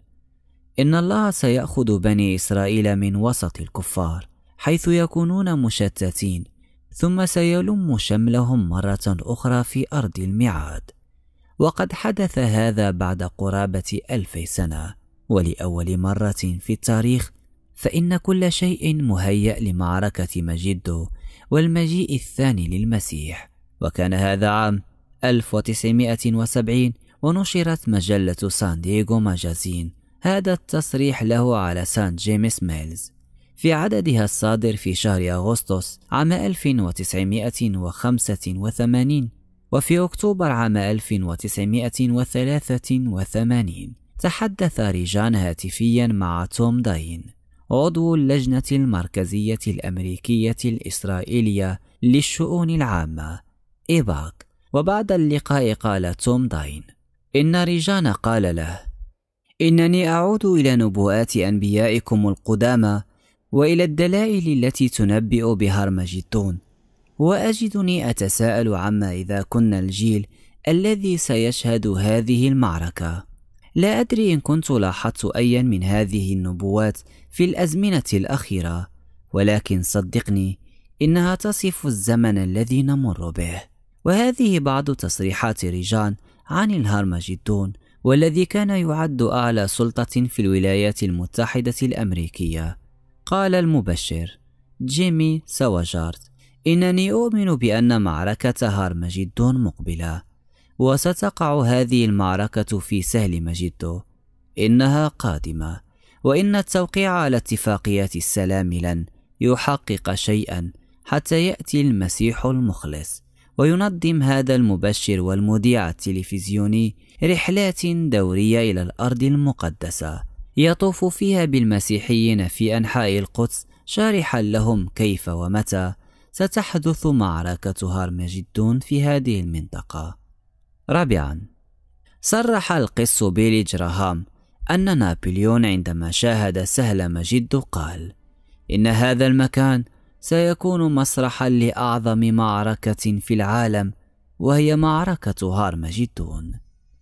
إن الله سيأخذ بني إسرائيل من وسط الكفار حيث يكونون مشتتين ثم سيلم شملهم مرة أخرى في أرض الميعاد وقد حدث هذا بعد قرابة ألف سنة ولأول مرة في التاريخ فإن كل شيء مهيأ لمعركة مجدو والمجيء الثاني للمسيح وكان هذا عام 1970 ونشرت مجلة سان دييغو ماجازين هذا التصريح له على سان جيمس ميلز في عددها الصادر في شهر أغسطس عام 1985 وفي أكتوبر عام 1983 تحدث ريجان هاتفيا مع توم داين عضو اللجنة المركزية الأمريكية الإسرائيلية للشؤون العامة إيباك وبعد اللقاء قال توم داين إن ريجان قال له إنني أعود إلى نبوءات أنبيائكم القدامى وإلى الدلائل التي تنبئ بهرمجدون وأجدني أتساءل عما إذا كنا الجيل الذي سيشهد هذه المعركة لا أدري إن كنت لاحظت أيا من هذه النبوات في الأزمنة الأخيرة ولكن صدقني إنها تصف الزمن الذي نمر به وهذه بعض تصريحات ريجان عن الهرمجدون والذي كان يعد أعلى سلطة في الولايات المتحدة الأمريكية قال المبشر جيمي سواجارت إنني أؤمن بأن معركة هارمجدون مقبلة وستقع هذه المعركة في سهل مجدو إنها قادمة وإن التوقيع على اتفاقيات السلام لن يحقق شيئا حتى يأتي المسيح المخلص وينظم هذا المبشر والمذيع التلفزيوني رحلات دورية إلى الأرض المقدسة يطوف فيها بالمسيحيين في أنحاء القدس شارحا لهم كيف ومتى ستحدث معركة هارمجدون في هذه المنطقة رابعا صرح القس بيلي جراهام أن نابليون عندما شاهد سهل مجد قال إن هذا المكان سيكون مسرحا لأعظم معركة في العالم وهي معركة هارمجدون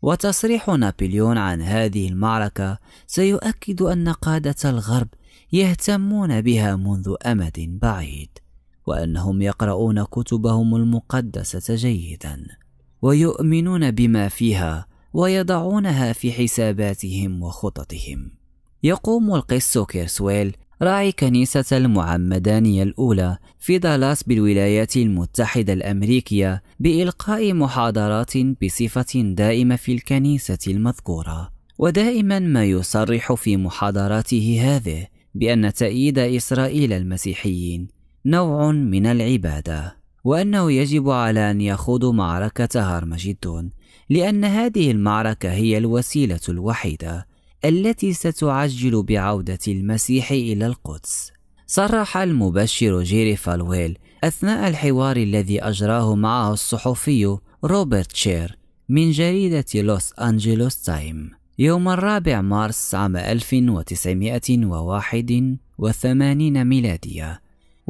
وتصريح نابليون عن هذه المعركة سيؤكد أن قادة الغرب يهتمون بها منذ أمد بعيد وأنهم يقرؤون كتبهم المقدسة جيداً ويؤمنون بما فيها ويضعونها في حساباتهم وخططهم يقوم القس كيرسويل راعي كنيسة المعمدانية الأولى في دالاس بالولايات المتحدة الأمريكية بإلقاء محاضرات بصفة دائمة في الكنيسة المذكورة ودائما ما يصرح في محاضراته هذه بأن تأييد إسرائيل المسيحيين نوع من العبادة وأنه يجب على أن يخوضوا معركة هرمجدون لأن هذه المعركة هي الوسيلة الوحيدة التي ستعجل بعودة المسيح إلى القدس صرح المبشر جيري فالويل أثناء الحوار الذي أجراه معه الصحفي روبرت شير من جريدة لوس أنجلوس تايم يوم الرابع مارس عام 1981 ميلادية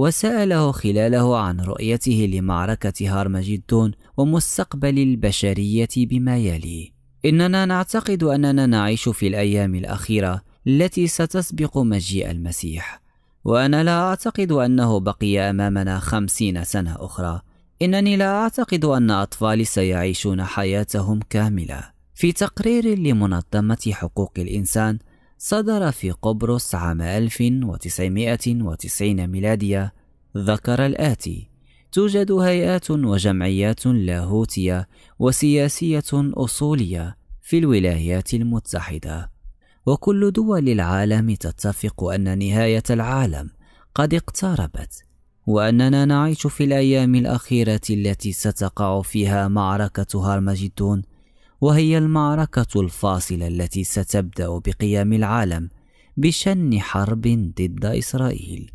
وسأله خلاله عن رؤيته لمعركة هارمجدون ومستقبل البشرية بما يلي إننا نعتقد أننا نعيش في الأيام الأخيرة التي ستسبق مجيء المسيح وأنا لا أعتقد أنه بقي أمامنا خمسين سنة أخرى إنني لا أعتقد أن أطفالي سيعيشون حياتهم كاملة في تقرير لمنظمة حقوق الإنسان صدر في قبرص عام 1990 ميلادية ذكر الآتي: توجد هيئات وجمعيات لاهوتية وسياسية أصولية في الولايات المتحدة، وكل دول العالم تتفق أن نهاية العالم قد اقتربت، وأننا نعيش في الأيام الأخيرة التي ستقع فيها معركة هرمجدون وهي المعركة الفاصلة التي ستبدأ بقيام العالم بشن حرب ضد إسرائيل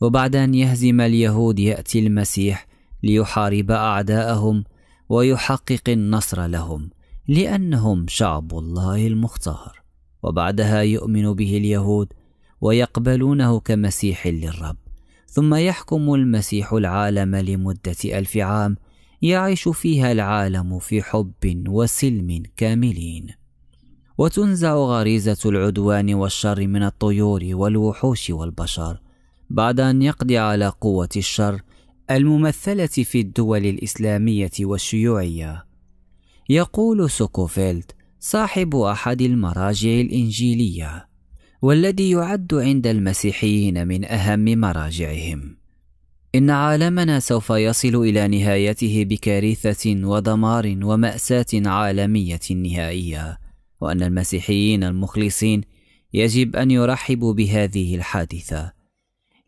وبعد أن يهزم اليهود يأتي المسيح ليحارب أعداءهم ويحقق النصر لهم لأنهم شعب الله المختار وبعدها يؤمن به اليهود ويقبلونه كمسيح للرب ثم يحكم المسيح العالم لمدة ألف عام يعيش فيها العالم في حب وسلم كاملين وتنزع غريزه العدوان والشر من الطيور والوحوش والبشر بعد ان يقضي على قوه الشر الممثله في الدول الاسلاميه والشيوعيه يقول سوكوفيلد صاحب احد المراجع الانجيليه والذي يعد عند المسيحيين من اهم مراجعهم إن عالمنا سوف يصل إلى نهايته بكارثة ودمار ومأساة عالمية نهائية، وأن المسيحيين المخلصين يجب أن يرحبوا بهذه الحادثة،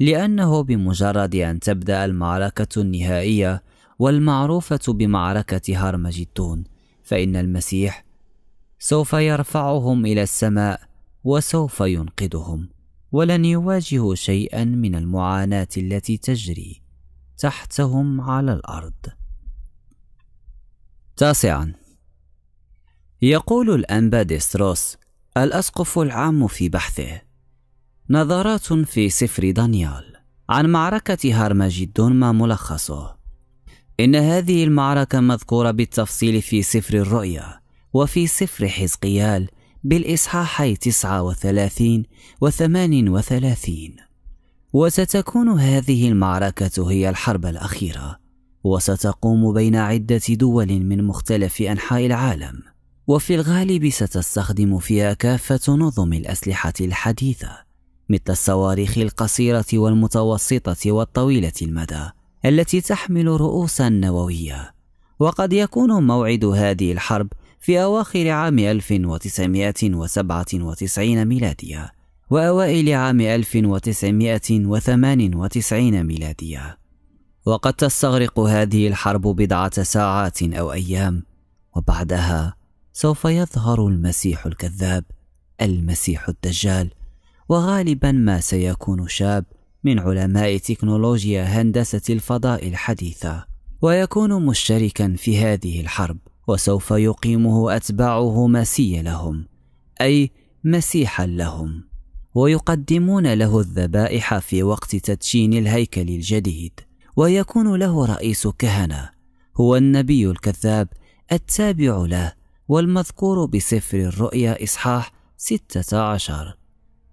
لأنه بمجرد أن تبدأ المعركة النهائية والمعروفة بمعركة هرمجدون، فإن المسيح سوف يرفعهم إلى السماء وسوف ينقذهم. ولن يواجهوا شيئا من المعاناة التي تجري تحتهم على الأرض. تاسعا يقول الأنبا ديستروس الأسقف العام في بحثه نظرات في سفر دانيال عن معركة هرمجدون ما ملخصه إن هذه المعركة مذكورة بالتفصيل في سفر الرؤيا وفي سفر حزقيال بالإصحاحي 39 و 38 وستكون هذه المعركة هي الحرب الأخيرة وستقوم بين عدة دول من مختلف أنحاء العالم وفي الغالب ستستخدم فيها كافة نظم الأسلحة الحديثة مثل الصواريخ القصيرة والمتوسطة والطويلة المدى التي تحمل رؤوسا نووية وقد يكون موعد هذه الحرب في أواخر عام 1997 ميلادية وأوائل عام 1998 ميلادية وقد تستغرق هذه الحرب بضعة ساعات أو أيام وبعدها سوف يظهر المسيح الكذاب المسيح الدجال وغالبا ما سيكون شاب من علماء تكنولوجيا هندسة الفضاء الحديثة ويكون مشتركا في هذه الحرب وسوف يقيمه أتباعه مسيا لهم أي مسيحا لهم ويقدمون له الذبائح في وقت تدشين الهيكل الجديد ويكون له رئيس كهنة هو النبي الكذاب التابع له والمذكور بسفر الرؤيا إصحاح 16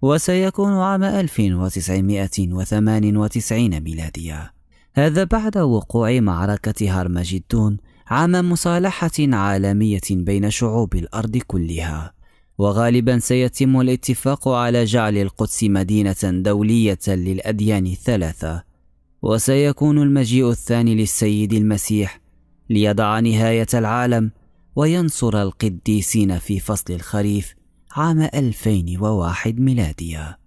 وسيكون عام 1998 ميلادية هذا بعد وقوع معركة هرمجدون عام مصالحة عالمية بين شعوب الأرض كلها وغالبا سيتم الاتفاق على جعل القدس مدينة دولية للأديان الثلاثة وسيكون المجيء الثاني للسيد المسيح ليضع نهاية العالم وينصر القديسين في فصل الخريف عام 2001 ميلادية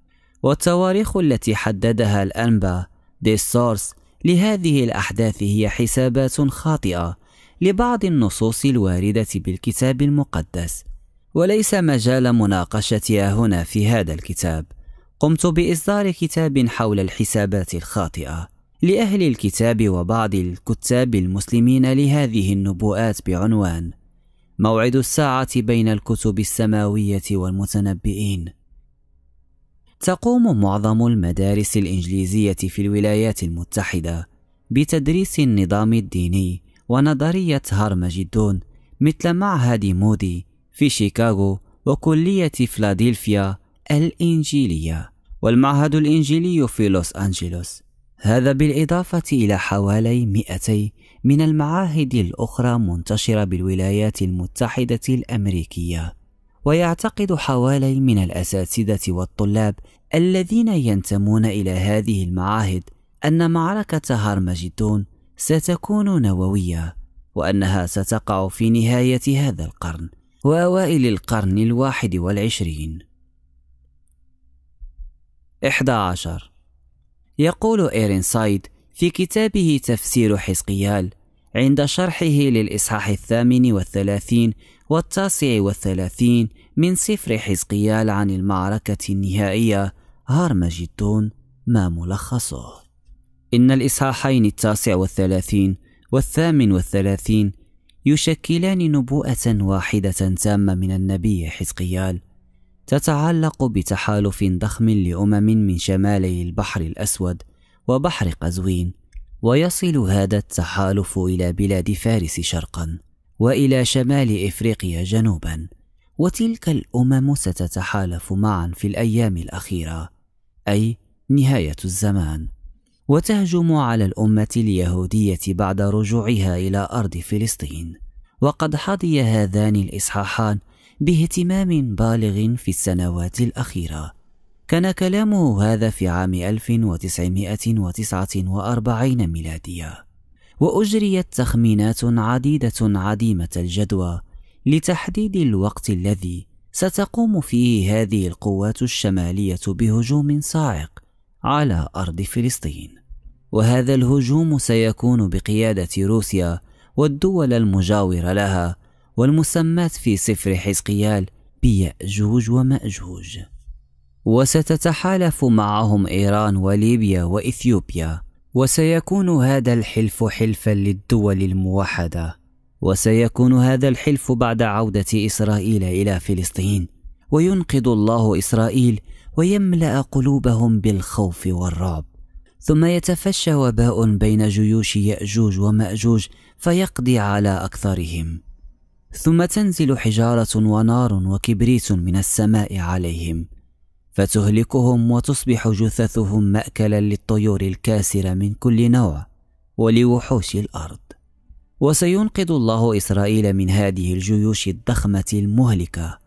والتواريخ التي حددها الأنبا دي سورس لهذه الأحداث هي حسابات خاطئة لبعض النصوص الوارده بالكتاب المقدس وليس مجال مناقشتها هنا في هذا الكتاب قمت باصدار كتاب حول الحسابات الخاطئه لاهل الكتاب وبعض الكتاب المسلمين لهذه النبوءات بعنوان موعد الساعه بين الكتب السماويه والمتنبئين تقوم معظم المدارس الانجليزيه في الولايات المتحده بتدريس النظام الديني ونظرية هارمجدون مثل معهد مودي في شيكاغو وكلية فلادلفيا الإنجيلية والمعهد الإنجيلي في لوس أنجلوس هذا بالإضافة إلى حوالي 200 من المعاهد الأخرى منتشرة بالولايات المتحدة الأمريكية ويعتقد حوالي من الأساتذة والطلاب الذين ينتمون إلى هذه المعاهد أن معركة هرمجدون ستكون نووية وأنها ستقع في نهاية هذا القرن وأوائل القرن الواحد والعشرين إحدى عشر يقول سايد في كتابه تفسير حزقيال عند شرحه للإصحاح الثامن والثلاثين والتاسع والثلاثين من سفر حزقيال عن المعركة النهائية هارمجدون ما ملخصه إن الإصحاحين التاسع والثلاثين والثامن والثلاثين يشكلان نبوءة واحدة تامة من النبي حزقيال تتعلق بتحالف ضخم لأمم من شمالي البحر الأسود وبحر قزوين ويصل هذا التحالف إلى بلاد فارس شرقا وإلى شمال إفريقيا جنوبا وتلك الأمم ستتحالف معا في الأيام الأخيرة أي نهاية الزمان وتهجم على الأمة اليهودية بعد رجوعها إلى أرض فلسطين وقد حظي هذان الإصحاحان باهتمام بالغ في السنوات الأخيرة كان كلامه هذا في عام 1949 ميلادية وأجريت تخمينات عديدة عديمة الجدوى لتحديد الوقت الذي ستقوم فيه هذه القوات الشمالية بهجوم صاعق على أرض فلسطين وهذا الهجوم سيكون بقيادة روسيا والدول المجاورة لها والمسمات في سفر حزقيال بيأجوج ومأجوج وستتحالف معهم إيران وليبيا وإثيوبيا وسيكون هذا الحلف حلفا للدول الموحدة وسيكون هذا الحلف بعد عودة إسرائيل إلى فلسطين وينقذ الله إسرائيل ويملا قلوبهم بالخوف والرعب ثم يتفشى وباء بين جيوش ياجوج وماجوج فيقضي على اكثرهم ثم تنزل حجاره ونار وكبريت من السماء عليهم فتهلكهم وتصبح جثثهم ماكلا للطيور الكاسره من كل نوع ولوحوش الارض وسينقذ الله اسرائيل من هذه الجيوش الضخمه المهلكه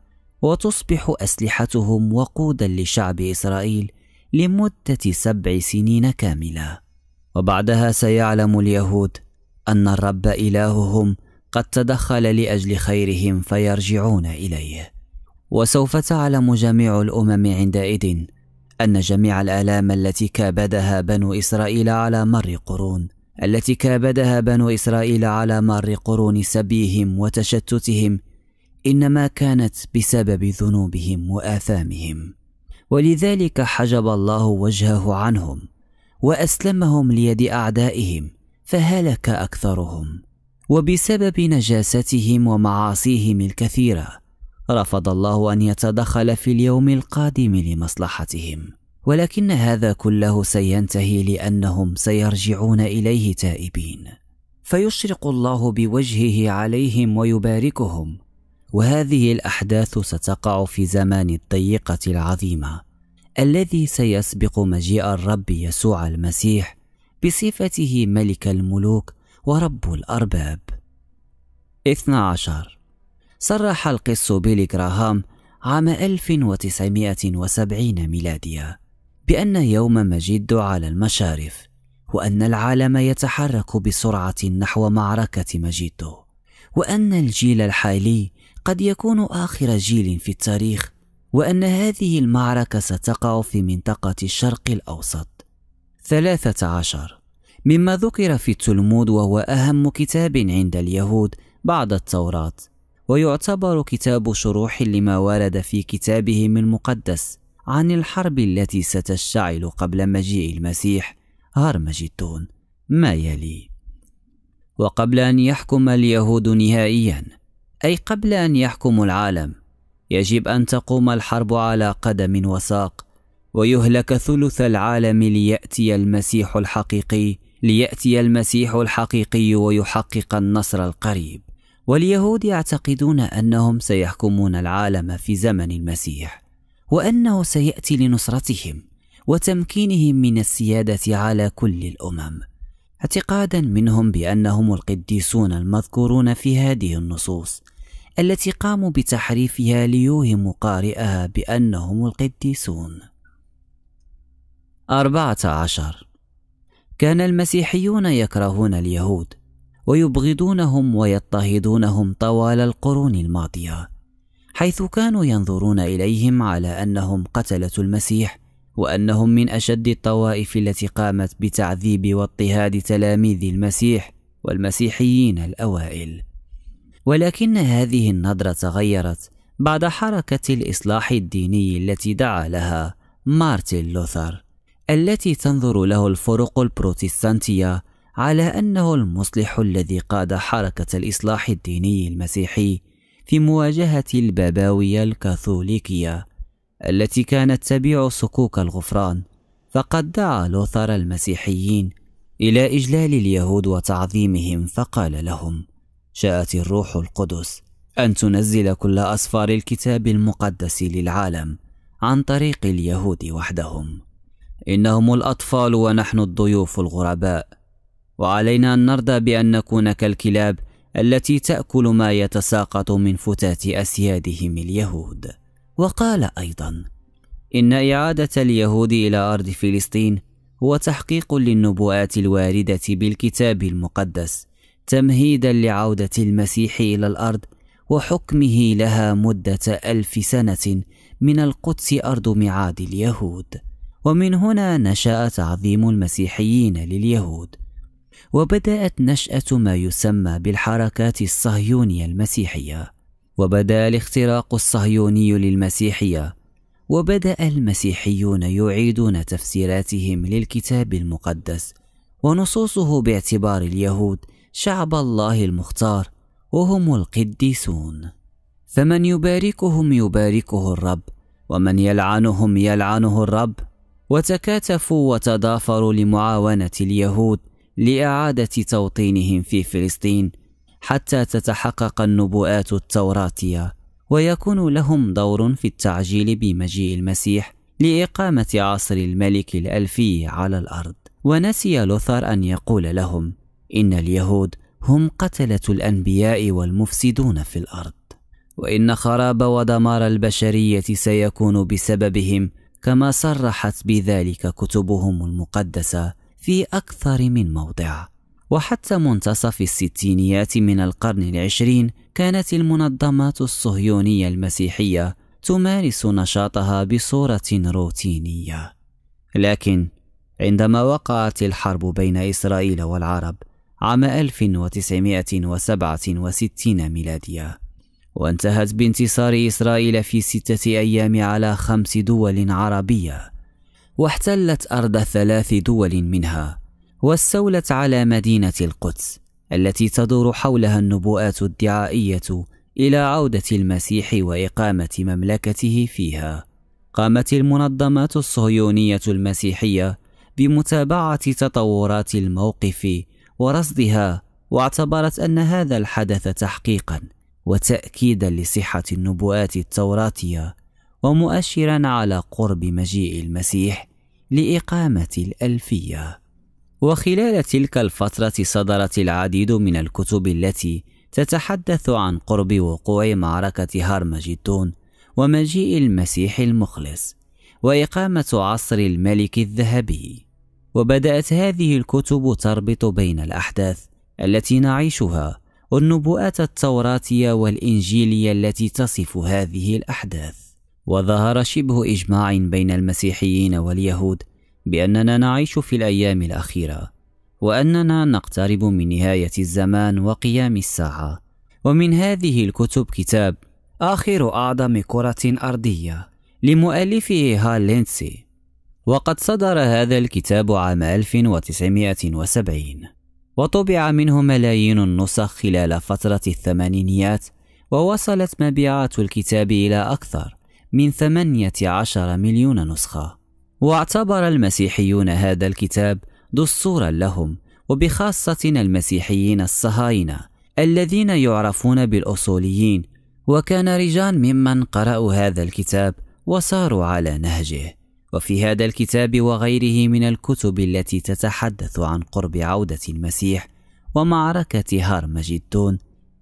وتصبح أسلحتهم وقودا لشعب إسرائيل لمدة سبع سنين كاملة وبعدها سيعلم اليهود أن الرب إلههم قد تدخل لأجل خيرهم فيرجعون إليه وسوف تعلم جميع الأمم عندئذ أن جميع الآلام التي كابدها بنو إسرائيل على مر قرون التي كابدها بنو إسرائيل على مر قرون سبيهم وتشتتهم انما كانت بسبب ذنوبهم واثامهم ولذلك حجب الله وجهه عنهم واسلمهم ليد اعدائهم فهلك اكثرهم وبسبب نجاستهم ومعاصيهم الكثيره رفض الله ان يتدخل في اليوم القادم لمصلحتهم ولكن هذا كله سينتهي لانهم سيرجعون اليه تائبين فيشرق الله بوجهه عليهم ويباركهم وهذه الأحداث ستقع في زمان الضيقة العظيمة الذي سيسبق مجيء الرب يسوع المسيح بصفته ملك الملوك ورب الأرباب 12 صرح القس بيلي جراهام عام 1970 ميلادية بأن يوم مجد على المشارف وأن العالم يتحرك بسرعة نحو معركة مجده وأن الجيل الحالي قد يكون آخر جيل في التاريخ وأن هذه المعركة ستقع في منطقة الشرق الأوسط 13 مما ذكر في التلمود وهو أهم كتاب عند اليهود بعد التوراة ويعتبر كتاب شروح لما ورد في كتابهم المقدس عن الحرب التي ستشتعل قبل مجيء المسيح هرمجدون ما يلي وقبل أن يحكم اليهود نهائياً أي قبل أن يحكم العالم يجب أن تقوم الحرب على قدم وساق ويهلك ثلث العالم ليأتي المسيح الحقيقي ليأتي المسيح الحقيقي ويحقق النصر القريب واليهود يعتقدون أنهم سيحكمون العالم في زمن المسيح وأنه سيأتي لنصرتهم وتمكينهم من السيادة على كل الأمم اعتقادا منهم بأنهم القديسون المذكورون في هذه النصوص التي قاموا بتحريفها ليوهموا قارئها بأنهم القديسون. 14 كان المسيحيون يكرهون اليهود ويبغضونهم ويضطهدونهم طوال القرون الماضية، حيث كانوا ينظرون إليهم على أنهم قتلة المسيح وأنهم من أشد الطوائف التي قامت بتعذيب واضطهاد تلاميذ المسيح والمسيحيين الأوائل ولكن هذه النظرة تغيرت بعد حركة الإصلاح الديني التي دعا لها مارتن لوثر التي تنظر له الفرق البروتستانتية على أنه المصلح الذي قاد حركة الإصلاح الديني المسيحي في مواجهة الباباوية الكاثوليكية التي كانت تبيع صكوك الغفران فقد دعا لوثر المسيحيين إلى إجلال اليهود وتعظيمهم فقال لهم شاءت الروح القدس أن تنزل كل أسفار الكتاب المقدس للعالم عن طريق اليهود وحدهم إنهم الأطفال ونحن الضيوف الغرباء وعلينا أن نرضى بأن نكون كالكلاب التي تأكل ما يتساقط من فتات أسيادهم اليهود وقال أيضا إن إعادة اليهود إلى أرض فلسطين هو تحقيق للنبوءات الواردة بالكتاب المقدس تمهيدا لعودة المسيح إلى الأرض وحكمه لها مدة ألف سنة من القدس أرض ميعاد اليهود ومن هنا نشأ تعظيم المسيحيين لليهود وبدأت نشأة ما يسمى بالحركات الصهيونية المسيحية وبدا الاختراق الصهيوني للمسيحيه وبدا المسيحيون يعيدون تفسيراتهم للكتاب المقدس ونصوصه باعتبار اليهود شعب الله المختار وهم القديسون فمن يباركهم يباركه الرب ومن يلعنهم يلعنه الرب وتكاتفوا وتضافروا لمعاونه اليهود لاعاده توطينهم في فلسطين حتى تتحقق النبوءات التوراتيه ويكون لهم دور في التعجيل بمجيء المسيح لاقامه عصر الملك الالفي على الارض ونسي لوثر ان يقول لهم ان اليهود هم قتله الانبياء والمفسدون في الارض وان خراب ودمار البشريه سيكون بسببهم كما صرحت بذلك كتبهم المقدسه في اكثر من موضع وحتى منتصف الستينيات من القرن العشرين كانت المنظمات الصهيونية المسيحية تمارس نشاطها بصورة روتينية لكن عندما وقعت الحرب بين إسرائيل والعرب عام 1967 ميلادية وانتهت بانتصار إسرائيل في ستة أيام على خمس دول عربية واحتلت أرض ثلاث دول منها واستولت على مدينة القدس التي تدور حولها النبوءات الدعائية إلى عودة المسيح وإقامة مملكته فيها. قامت المنظمات الصهيونية المسيحية بمتابعة تطورات الموقف ورصدها واعتبرت أن هذا الحدث تحقيقا وتأكيدا لصحة النبوءات التوراتية ومؤشرا على قرب مجيء المسيح لإقامة الألفية. وخلال تلك الفترة صدرت العديد من الكتب التي تتحدث عن قرب وقوع معركة هرمجدون ومجيء المسيح المخلص وإقامة عصر الملك الذهبي وبدأت هذه الكتب تربط بين الأحداث التي نعيشها والنبوءات التوراتية والإنجيلية التي تصف هذه الأحداث وظهر شبه إجماع بين المسيحيين واليهود باننا نعيش في الايام الاخيره واننا نقترب من نهايه الزمان وقيام الساعه ومن هذه الكتب كتاب اخر اعظم كره ارضيه لمؤلفه هال لينسي وقد صدر هذا الكتاب عام 1970 وطبع منه ملايين النسخ خلال فترة الثمانينيات ووصلت مبيعات الكتاب إلى أكثر من 18 مليون نسخة واعتبر المسيحيون هذا الكتاب دستورا لهم وبخاصة المسيحيين الصهاينة الذين يعرفون بالأصوليين وكان رجال ممن قرأوا هذا الكتاب وساروا على نهجه وفي هذا الكتاب وغيره من الكتب التي تتحدث عن قرب عودة المسيح ومعركة هرمجدون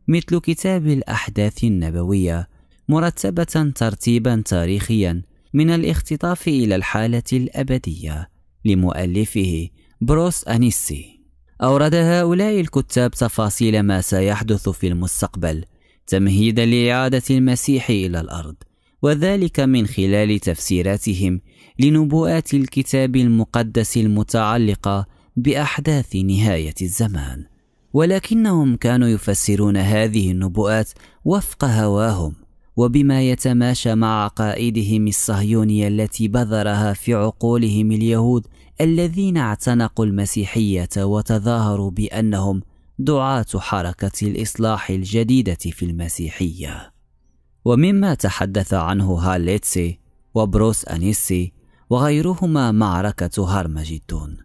مثل كتاب الأحداث النبوية مرتبة ترتيبا تاريخيا من الاختطاف إلى الحالة الأبدية لمؤلفه بروس أنيسي أورد هؤلاء الكتاب تفاصيل ما سيحدث في المستقبل تمهيدا لإعادة المسيح إلى الأرض وذلك من خلال تفسيراتهم لنبوءات الكتاب المقدس المتعلقة بأحداث نهاية الزمان ولكنهم كانوا يفسرون هذه النبوءات وفق هواهم وبما يتماشى مع عقائدهم الصهيونية التي بذرها في عقولهم اليهود الذين اعتنقوا المسيحية وتظاهروا بأنهم دعاة حركة الإصلاح الجديدة في المسيحية ومما تحدث عنه هاليتسي وبروس أنيسي وغيرهما معركة هرمجدون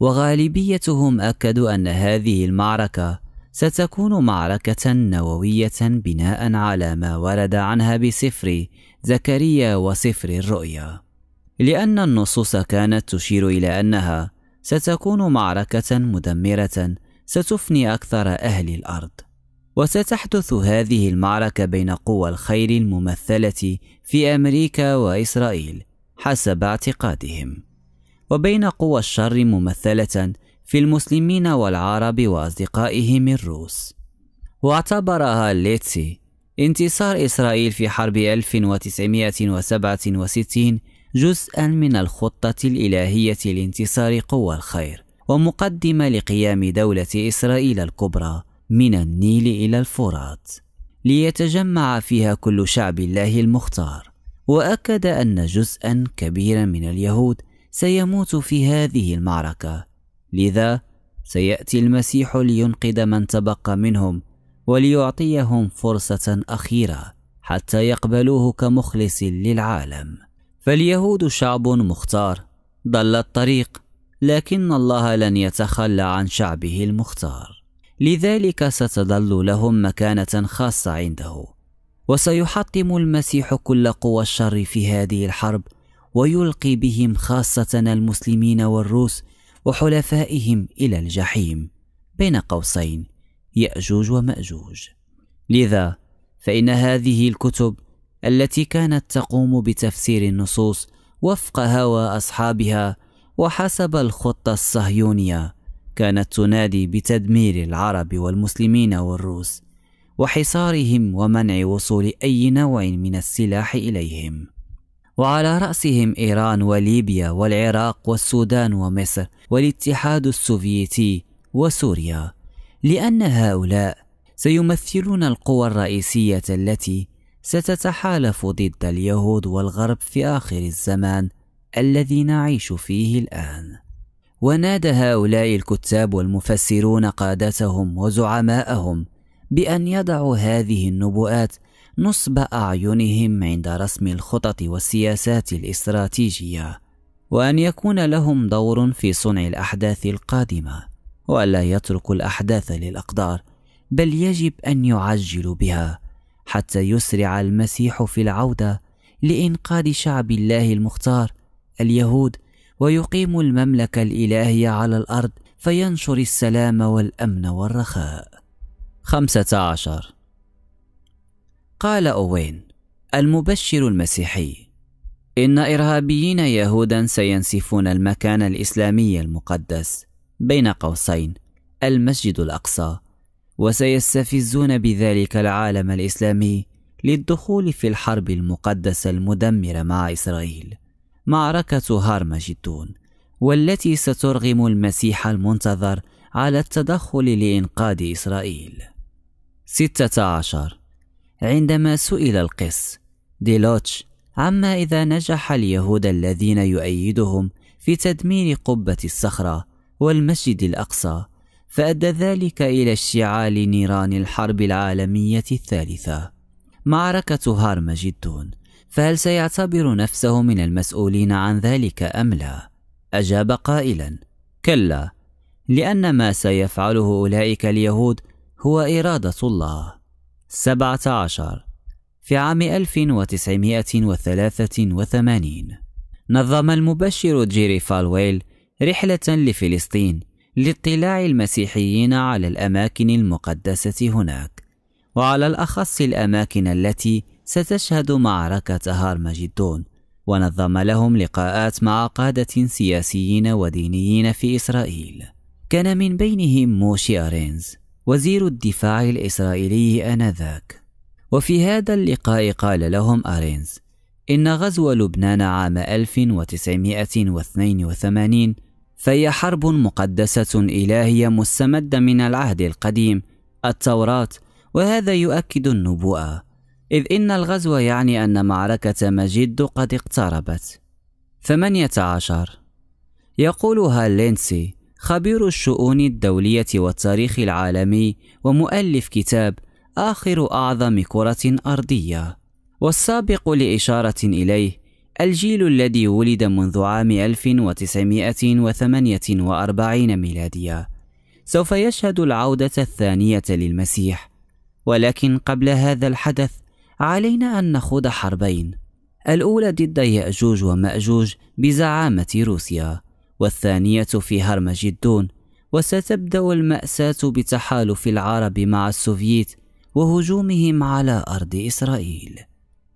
وغالبيتهم أكدوا أن هذه المعركة ستكون معركة نووية بناء على ما ورد عنها بسفر زكريا وسفر الرؤيا لأن النصوص كانت تشير إلى أنها ستكون معركة مدمرة ستفني أكثر أهل الأرض وستحدث هذه المعركة بين قوى الخير الممثلة في أمريكا وإسرائيل حسب اعتقادهم وبين قوى الشر ممثلة في المسلمين والعرب وأصدقائهم الروس واعتبرها ليتسي انتصار إسرائيل في حرب 1967 جزءا من الخطة الإلهية لانتصار قوى الخير ومقدمة لقيام دولة إسرائيل الكبرى من النيل إلى الفرات ليتجمع فيها كل شعب الله المختار وأكد أن جزءا كبيرا من اليهود سيموت في هذه المعركة لذا سياتي المسيح لينقذ من تبقى منهم وليعطيهم فرصه اخيره حتى يقبلوه كمخلص للعالم فاليهود شعب مختار ضل الطريق لكن الله لن يتخلى عن شعبه المختار لذلك ستظل لهم مكانه خاصه عنده وسيحطم المسيح كل قوى الشر في هذه الحرب ويلقي بهم خاصه المسلمين والروس وحلفائهم إلى الجحيم بين قوسين يأجوج ومأجوج لذا فإن هذه الكتب التي كانت تقوم بتفسير النصوص وفق هوى أصحابها وحسب الخطة الصهيونية كانت تنادي بتدمير العرب والمسلمين والروس وحصارهم ومنع وصول أي نوع من السلاح إليهم وعلى رأسهم إيران وليبيا والعراق والسودان ومصر والاتحاد السوفيتي وسوريا لأن هؤلاء سيمثلون القوى الرئيسية التي ستتحالف ضد اليهود والغرب في آخر الزمان الذي نعيش فيه الآن ونادى هؤلاء الكتاب والمفسرون قادتهم وزعماءهم بأن يضعوا هذه النبوءات نصب اعينهم عند رسم الخطط والسياسات الاستراتيجيه وان يكون لهم دور في صنع الاحداث القادمه والا يتركوا الاحداث للاقدار بل يجب ان يعجلوا بها حتى يسرع المسيح في العوده لانقاذ شعب الله المختار اليهود ويقيم المملكه الالهيه على الارض فينشر السلام والامن والرخاء 15 قال أوين المبشر المسيحي إن إرهابيين يهودا سينسفون المكان الإسلامي المقدس بين قوسين المسجد الأقصى وسيستفزون بذلك العالم الإسلامي للدخول في الحرب المقدسة المدمرة مع إسرائيل معركة هارمجدون والتي سترغم المسيح المنتظر على التدخل لإنقاذ إسرائيل 16 عندما سئل القس ديلوتش عما إذا نجح اليهود الذين يؤيدهم في تدمير قبة الصخرة والمسجد الأقصى فأدى ذلك إلى اشتعال نيران الحرب العالمية الثالثة معركة هارمجدون فهل سيعتبر نفسه من المسؤولين عن ذلك أم لا؟ أجاب قائلا كلا لأن ما سيفعله أولئك اليهود هو إرادة الله سبعة عشر في عام 1983 نظم المبشر جيري فالويل رحلة لفلسطين لاطلاع المسيحيين على الأماكن المقدسة هناك وعلى الأخص الأماكن التي ستشهد معركة هارمجدون ونظم لهم لقاءات مع قادة سياسيين ودينيين في إسرائيل كان من بينهم موشي أرينز وزير الدفاع الإسرائيلي آنذاك وفي هذا اللقاء قال لهم أرينز إن غزو لبنان عام 1982 فهي حرب مقدسة إلهية مستمدة من العهد القديم التوراة وهذا يؤكد النبوءة إذ إن الغزو يعني أن معركة مجد قد اقتربت 18 يقول هالينسي خبير الشؤون الدولية والتاريخ العالمي ومؤلف كتاب آخر أعظم كرة أرضية والسابق لإشارة إليه الجيل الذي ولد منذ عام 1948 ميلادية سوف يشهد العودة الثانية للمسيح ولكن قبل هذا الحدث علينا أن نخوض حربين الأولى ضد يأجوج ومأجوج بزعامة روسيا والثانية في هرمج الدون وستبدأ المأساة بتحالف العرب مع السوفييت وهجومهم على أرض إسرائيل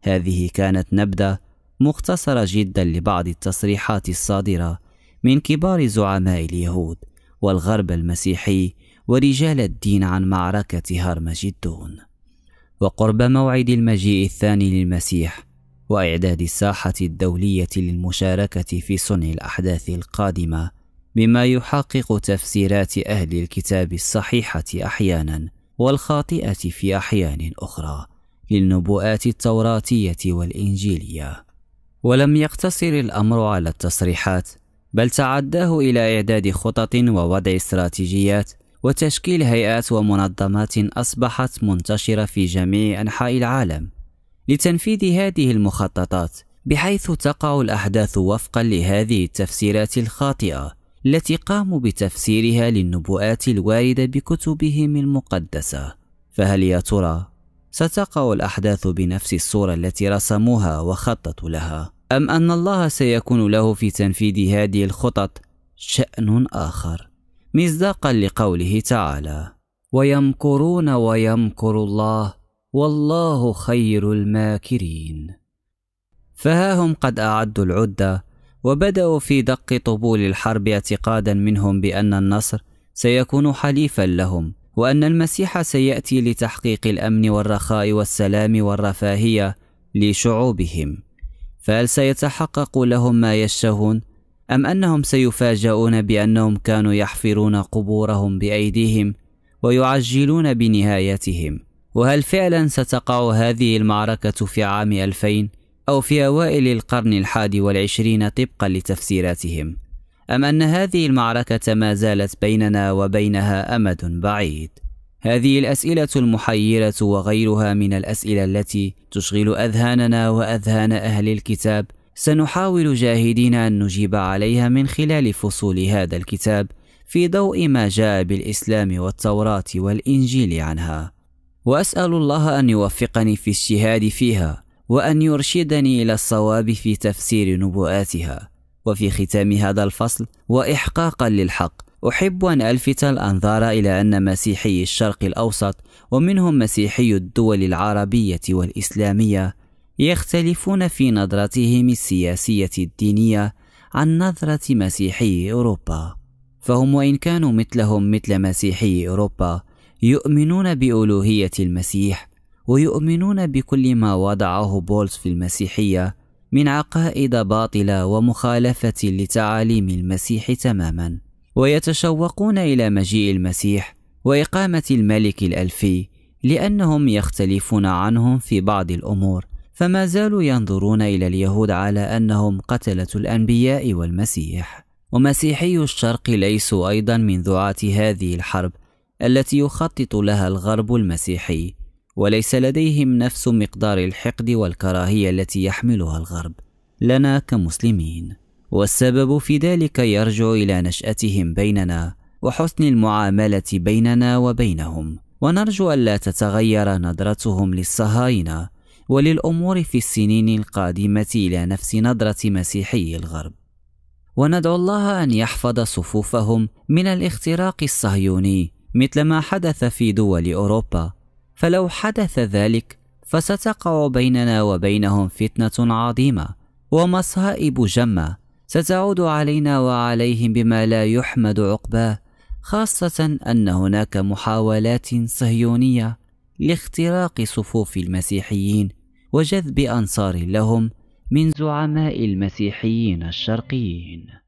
هذه كانت نبذة مختصرة جدا لبعض التصريحات الصادرة من كبار زعماء اليهود والغرب المسيحي ورجال الدين عن معركة هرمج الدون وقرب موعد المجيء الثاني للمسيح وإعداد الساحة الدولية للمشاركة في صنع الأحداث القادمة بما يحقق تفسيرات أهل الكتاب الصحيحة أحيانا والخاطئة في أحيان أخرى للنبوءات التوراتية والإنجيلية ولم يقتصر الأمر على التصريحات بل تعداه إلى إعداد خطط ووضع استراتيجيات وتشكيل هيئات ومنظمات أصبحت منتشرة في جميع أنحاء العالم لتنفيذ هذه المخططات بحيث تقع الأحداث وفقا لهذه التفسيرات الخاطئة التي قاموا بتفسيرها للنبوءات الواردة بكتبهم المقدسة فهل يا ترى ستقع الأحداث بنفس الصورة التي رسموها وخططوا لها أم أن الله سيكون له في تنفيذ هذه الخطط شأن آخر مصداقا لقوله تعالى ويمكرون ويمكر الله والله خير الماكرين فها هم قد أعدوا العدة وبدأوا في دق طبول الحرب اعتقادا منهم بأن النصر سيكون حليفا لهم وأن المسيح سيأتي لتحقيق الأمن والرخاء والسلام والرفاهية لشعوبهم فهل سيتحقق لهم ما يشتهون أم أنهم سيفاجؤون بأنهم كانوا يحفرون قبورهم بأيديهم ويعجلون بنهايتهم وهل فعلا ستقع هذه المعركة في عام 2000 أو في أوائل القرن الحادي والعشرين طبقا لتفسيراتهم أم أن هذه المعركة ما زالت بيننا وبينها أمد بعيد؟ هذه الأسئلة المحيرة وغيرها من الأسئلة التي تشغل أذهاننا وأذهان أهل الكتاب سنحاول جاهدين أن نجيب عليها من خلال فصول هذا الكتاب في ضوء ما جاء بالإسلام والتوراة والإنجيل عنها وأسأل الله أن يوفقني في الشهاد فيها وأن يرشدني إلى الصواب في تفسير نبوآتها وفي ختام هذا الفصل وإحقاقا للحق أحب أن ألفت الأنظار إلى أن مسيحي الشرق الأوسط ومنهم مسيحي الدول العربية والإسلامية يختلفون في نظرتهم السياسية الدينية عن نظرة مسيحي أوروبا فهم وإن كانوا مثلهم مثل مسيحي أوروبا يؤمنون بألوهية المسيح ويؤمنون بكل ما وضعه بولس في المسيحية من عقائد باطلة ومخالفة لتعاليم المسيح تماما ويتشوقون إلى مجيء المسيح وإقامة الملك الألفي لأنهم يختلفون عنهم في بعض الأمور فما زالوا ينظرون إلى اليهود على أنهم قتلة الأنبياء والمسيح ومسيحي الشرق ليسوا أيضا من دعاة هذه الحرب التي يخطط لها الغرب المسيحي وليس لديهم نفس مقدار الحقد والكراهية التي يحملها الغرب لنا كمسلمين والسبب في ذلك يرجع إلى نشأتهم بيننا وحسن المعاملة بيننا وبينهم ونرجو ألا تتغير نظرتهم للصهاينة وللأمور في السنين القادمة إلى نفس نظرة مسيحي الغرب وندعو الله أن يحفظ صفوفهم من الاختراق الصهيوني مثل ما حدث في دول أوروبا فلو حدث ذلك فستقع بيننا وبينهم فتنة عظيمة ومصائب جمة ستعود علينا وعليهم بما لا يحمد عقباه خاصة أن هناك محاولات صهيونية لاختراق صفوف المسيحيين وجذب أنصار لهم من زعماء المسيحيين الشرقيين